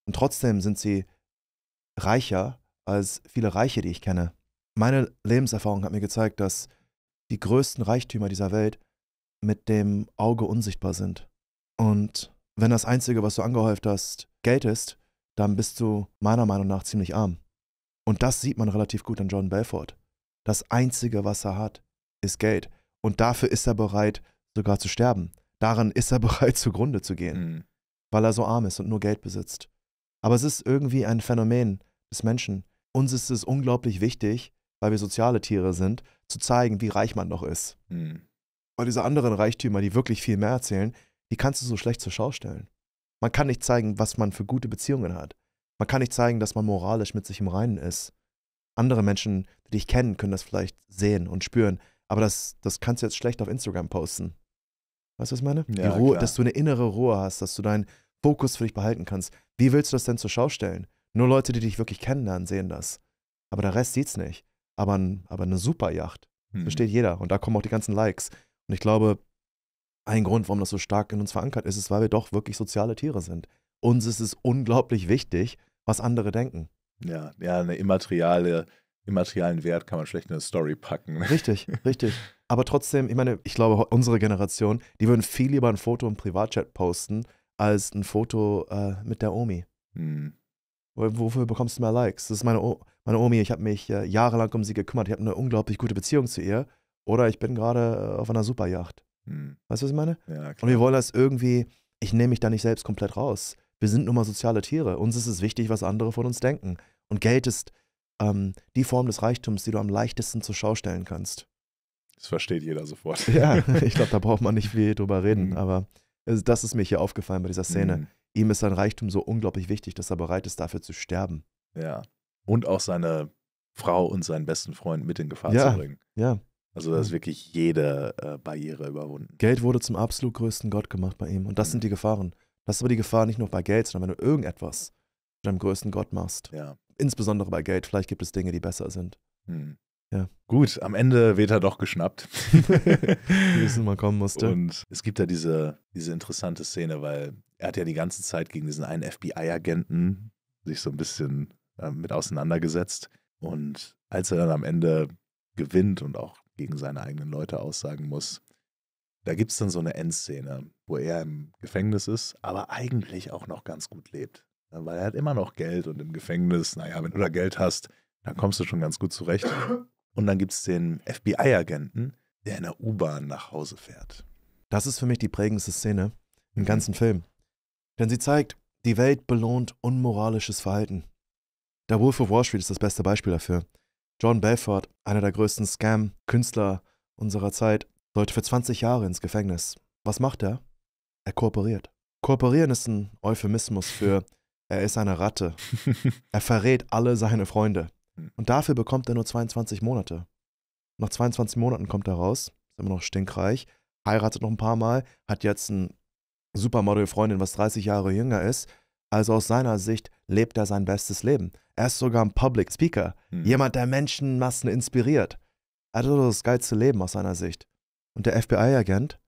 Und trotzdem sind sie reicher als viele Reiche, die ich kenne. Meine Lebenserfahrung hat mir gezeigt, dass die größten Reichtümer dieser Welt mit dem Auge unsichtbar sind. Und wenn das Einzige, was du angehäuft hast, Geld ist, dann bist du meiner Meinung nach ziemlich arm. Und das sieht man relativ gut an John Belfort. Das Einzige, was er hat, ist Geld. Und dafür ist er bereit, sogar zu sterben. Daran ist er bereit, zugrunde zu gehen, mhm. weil er so arm ist und nur Geld besitzt. Aber es ist irgendwie ein Phänomen des Menschen. Uns ist es unglaublich wichtig, weil wir soziale Tiere sind, zu zeigen, wie reich man noch ist. Mhm. Weil diese anderen Reichtümer, die wirklich viel mehr erzählen, die kannst du so schlecht zur Schau stellen. Man kann nicht zeigen, was man für gute Beziehungen hat. Man kann nicht zeigen, dass man moralisch mit sich im Reinen ist. Andere Menschen, die dich kennen, können das vielleicht sehen und spüren, aber das, das kannst du jetzt schlecht auf Instagram posten. Weißt du, was ich meine? Ja, Ruhe, dass du eine innere Ruhe hast, dass du deinen Fokus für dich behalten kannst. Wie willst du das denn zur Schau stellen? Nur Leute, die dich wirklich kennenlernen, sehen das. Aber der Rest sieht's nicht. Aber, aber eine Superjacht. Hm. Versteht jeder. Und da kommen auch die ganzen Likes. Und ich glaube, ein Grund, warum das so stark in uns verankert ist, ist, weil wir doch wirklich soziale Tiere sind uns ist es unglaublich wichtig, was andere denken. Ja, ja, eine immateriale, immaterialen Wert kann man schlecht in eine Story packen. Richtig, richtig. Aber trotzdem, ich meine, ich glaube, unsere Generation, die würden viel lieber ein Foto im Privatchat posten, als ein Foto äh, mit der Omi. Hm. Wofür bekommst du mehr Likes? Das ist meine, o meine Omi, ich habe mich äh, jahrelang um sie gekümmert, ich habe eine unglaublich gute Beziehung zu ihr. Oder ich bin gerade äh, auf einer Superjacht. Hm. Weißt du, was ich meine? Ja, klar. Und wir wollen das irgendwie, ich nehme mich da nicht selbst komplett raus. Wir sind nun mal soziale Tiere. Uns ist es wichtig, was andere von uns denken. Und Geld ist ähm, die Form des Reichtums, die du am leichtesten zur Schau stellen kannst. Das versteht jeder sofort. ja, ich glaube, da braucht man nicht viel drüber reden. Mhm. Aber das ist mir hier aufgefallen bei dieser Szene. Mhm. Ihm ist sein Reichtum so unglaublich wichtig, dass er bereit ist, dafür zu sterben. Ja. Und auch seine Frau und seinen besten Freund mit in Gefahr ja. zu bringen. Ja. Also da ist wirklich jede äh, Barriere überwunden. Geld wurde zum absolut größten Gott gemacht bei ihm. Und das mhm. sind die Gefahren. Das ist aber die Gefahr nicht nur bei Geld, sondern wenn du irgendetwas mit deinem größten Gott machst. Ja. Insbesondere bei Geld. Vielleicht gibt es Dinge, die besser sind. Hm. Ja. Gut, am Ende wird er doch geschnappt. Wie es mal kommen musste. Und es gibt ja diese, diese interessante Szene, weil er hat ja die ganze Zeit gegen diesen einen FBI-Agenten sich so ein bisschen äh, mit auseinandergesetzt. Und als er dann am Ende gewinnt und auch gegen seine eigenen Leute aussagen muss, da gibt es dann so eine Endszene, wo er im Gefängnis ist, aber eigentlich auch noch ganz gut lebt. Ne, weil er hat immer noch Geld und im Gefängnis, naja, wenn du da Geld hast, dann kommst du schon ganz gut zurecht. Und dann gibt es den FBI-Agenten, der in der U-Bahn nach Hause fährt. Das ist für mich die prägendste Szene im mhm. ganzen Film. Denn sie zeigt, die Welt belohnt unmoralisches Verhalten. Der Wolf of Wall Street ist das beste Beispiel dafür. John Belfort, einer der größten Scam-Künstler unserer Zeit, sollte für 20 Jahre ins Gefängnis. Was macht er? Er kooperiert. Kooperieren ist ein Euphemismus für er ist eine Ratte. er verrät alle seine Freunde. Und dafür bekommt er nur 22 Monate. Nach 22 Monaten kommt er raus, ist immer noch stinkreich, heiratet noch ein paar Mal, hat jetzt eine Supermodel-Freundin, was 30 Jahre jünger ist. Also aus seiner Sicht lebt er sein bestes Leben. Er ist sogar ein Public Speaker, mhm. jemand, der Menschenmassen inspiriert. Also das geilste Leben aus seiner Sicht. Und der FBI-Agent,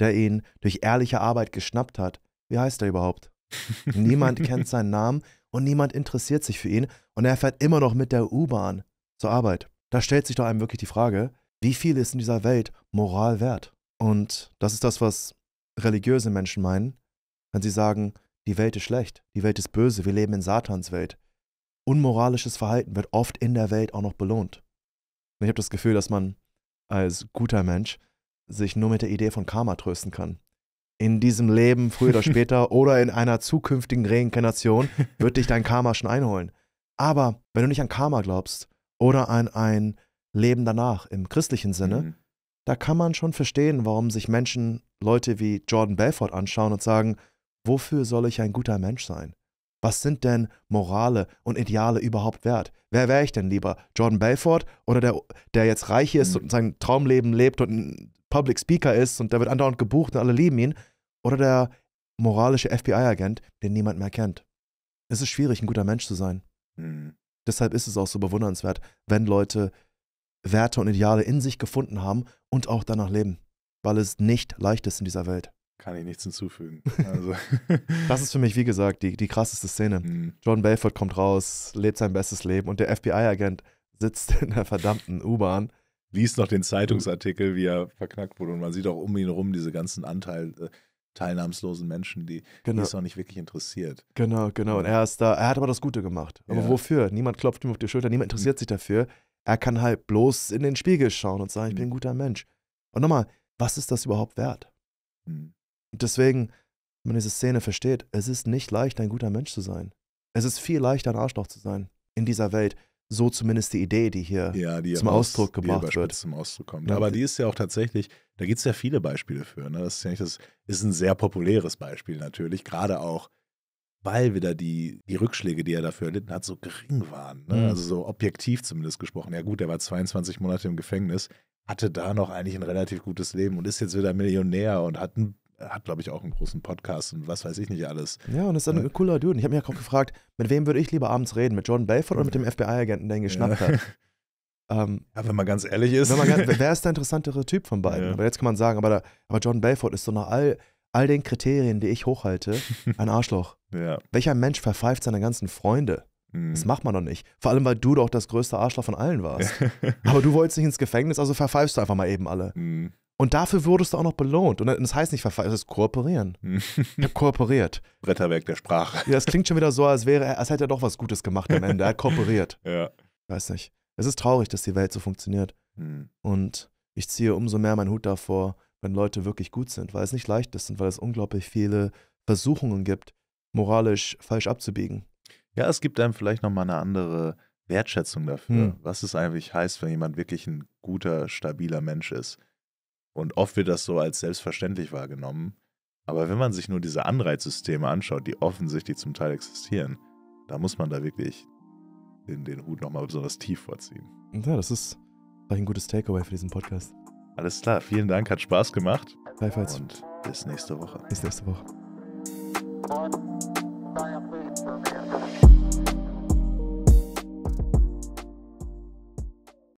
der ihn durch ehrliche Arbeit geschnappt hat, wie heißt er überhaupt? niemand kennt seinen Namen und niemand interessiert sich für ihn und er fährt immer noch mit der U-Bahn zur Arbeit. Da stellt sich doch einem wirklich die Frage, wie viel ist in dieser Welt Moral wert? Und das ist das, was religiöse Menschen meinen, wenn sie sagen, die Welt ist schlecht, die Welt ist böse, wir leben in Satans Welt. Unmoralisches Verhalten wird oft in der Welt auch noch belohnt. Und ich habe das Gefühl, dass man als guter Mensch sich nur mit der Idee von Karma trösten kann. In diesem Leben, früher oder später, oder in einer zukünftigen Reinkarnation, wird dich dein Karma schon einholen. Aber wenn du nicht an Karma glaubst oder an ein Leben danach im christlichen Sinne, mhm. da kann man schon verstehen, warum sich Menschen Leute wie Jordan Belfort anschauen und sagen, wofür soll ich ein guter Mensch sein? Was sind denn Morale und Ideale überhaupt wert? Wer wäre ich denn lieber? Jordan Belfort oder der, der jetzt reich ist mhm. und sein Traumleben lebt und Public Speaker ist und der wird andauernd gebucht und alle lieben ihn, oder der moralische FBI-Agent, den niemand mehr kennt. Es ist schwierig, ein guter Mensch zu sein. Mhm. Deshalb ist es auch so bewundernswert, wenn Leute Werte und Ideale in sich gefunden haben und auch danach leben, weil es nicht leicht ist in dieser Welt. Kann ich nichts hinzufügen. Also. das ist für mich, wie gesagt, die, die krasseste Szene. Mhm. John Belford kommt raus, lebt sein bestes Leben und der FBI-Agent sitzt in der verdammten U-Bahn liest noch den Zeitungsartikel, wie er verknackt wurde. Und man sieht auch um ihn herum diese ganzen Anteil, äh, teilnahmslosen Menschen, die, genau. die es auch nicht wirklich interessiert. Genau, genau. Und er ist da, er hat aber das Gute gemacht. Aber ja. wofür? Niemand klopft ihm auf die Schulter, niemand interessiert hm. sich dafür. Er kann halt bloß in den Spiegel schauen und sagen, ich bin ein hm. guter Mensch. Und nochmal, was ist das überhaupt wert? Hm. Und deswegen, wenn man diese Szene versteht, es ist nicht leicht, ein guter Mensch zu sein. Es ist viel leichter, ein Arschloch zu sein in dieser Welt so zumindest die Idee, die hier ja, die zum aus, Ausdruck gebracht wird. Zum Ausdruck kommt. Aber die ist ja auch tatsächlich, da gibt es ja viele Beispiele für. Ne? Das, ist das ist ein sehr populäres Beispiel natürlich, gerade auch, weil wieder die, die Rückschläge, die er dafür erlitten hat, so gering waren. Ne? Mhm. Also so objektiv zumindest gesprochen. Ja gut, er war 22 Monate im Gefängnis, hatte da noch eigentlich ein relativ gutes Leben und ist jetzt wieder Millionär und hat ein hat, glaube ich, auch einen großen Podcast und was weiß ich nicht alles. Ja, und ist dann äh, ne? ein cooler Dude. Und ich habe mich auch gefragt, mit wem würde ich lieber abends reden? Mit Jordan Belfort oder mit dem FBI-Agenten, der ihn geschnappt ja. hat? Ähm, ja, wenn man ganz ehrlich ist. wer ist der interessantere Typ von beiden? Ja. Aber jetzt kann man sagen, aber, da, aber Jordan Belfort ist so nach all, all den Kriterien, die ich hochhalte, ein Arschloch. ja. Welcher Mensch verpfeift seine ganzen Freunde? Das mhm. macht man doch nicht. Vor allem, weil du doch das größte Arschloch von allen warst. Aber du wolltest nicht ins Gefängnis, also verpfeifst du einfach mal eben alle. Mhm. Und dafür wurdest du auch noch belohnt. Und das heißt nicht verfallen, das ist kooperieren. Ich Er kooperiert. Bretterwerk der Sprache. Ja, das klingt schon wieder so, als wäre er, als hätte er doch was Gutes gemacht am Ende. Er hat kooperiert. ja. Weiß nicht. Es ist traurig, dass die Welt so funktioniert. Mhm. Und ich ziehe umso mehr meinen Hut davor, wenn Leute wirklich gut sind, weil es nicht leicht ist und weil es unglaublich viele Versuchungen gibt, moralisch falsch abzubiegen. Ja, es gibt einem vielleicht nochmal eine andere Wertschätzung dafür, mhm. was es eigentlich heißt, wenn jemand wirklich ein guter, stabiler Mensch ist. Und oft wird das so als selbstverständlich wahrgenommen. Aber wenn man sich nur diese Anreizsysteme anschaut, die offensichtlich zum Teil existieren, da muss man da wirklich den, den Hut nochmal besonders tief vorziehen. Ja, das ist vielleicht ein gutes Takeaway für diesen Podcast. Alles klar, vielen Dank, hat Spaß gemacht. Beifalls. Und bis nächste Woche. Bis nächste Woche.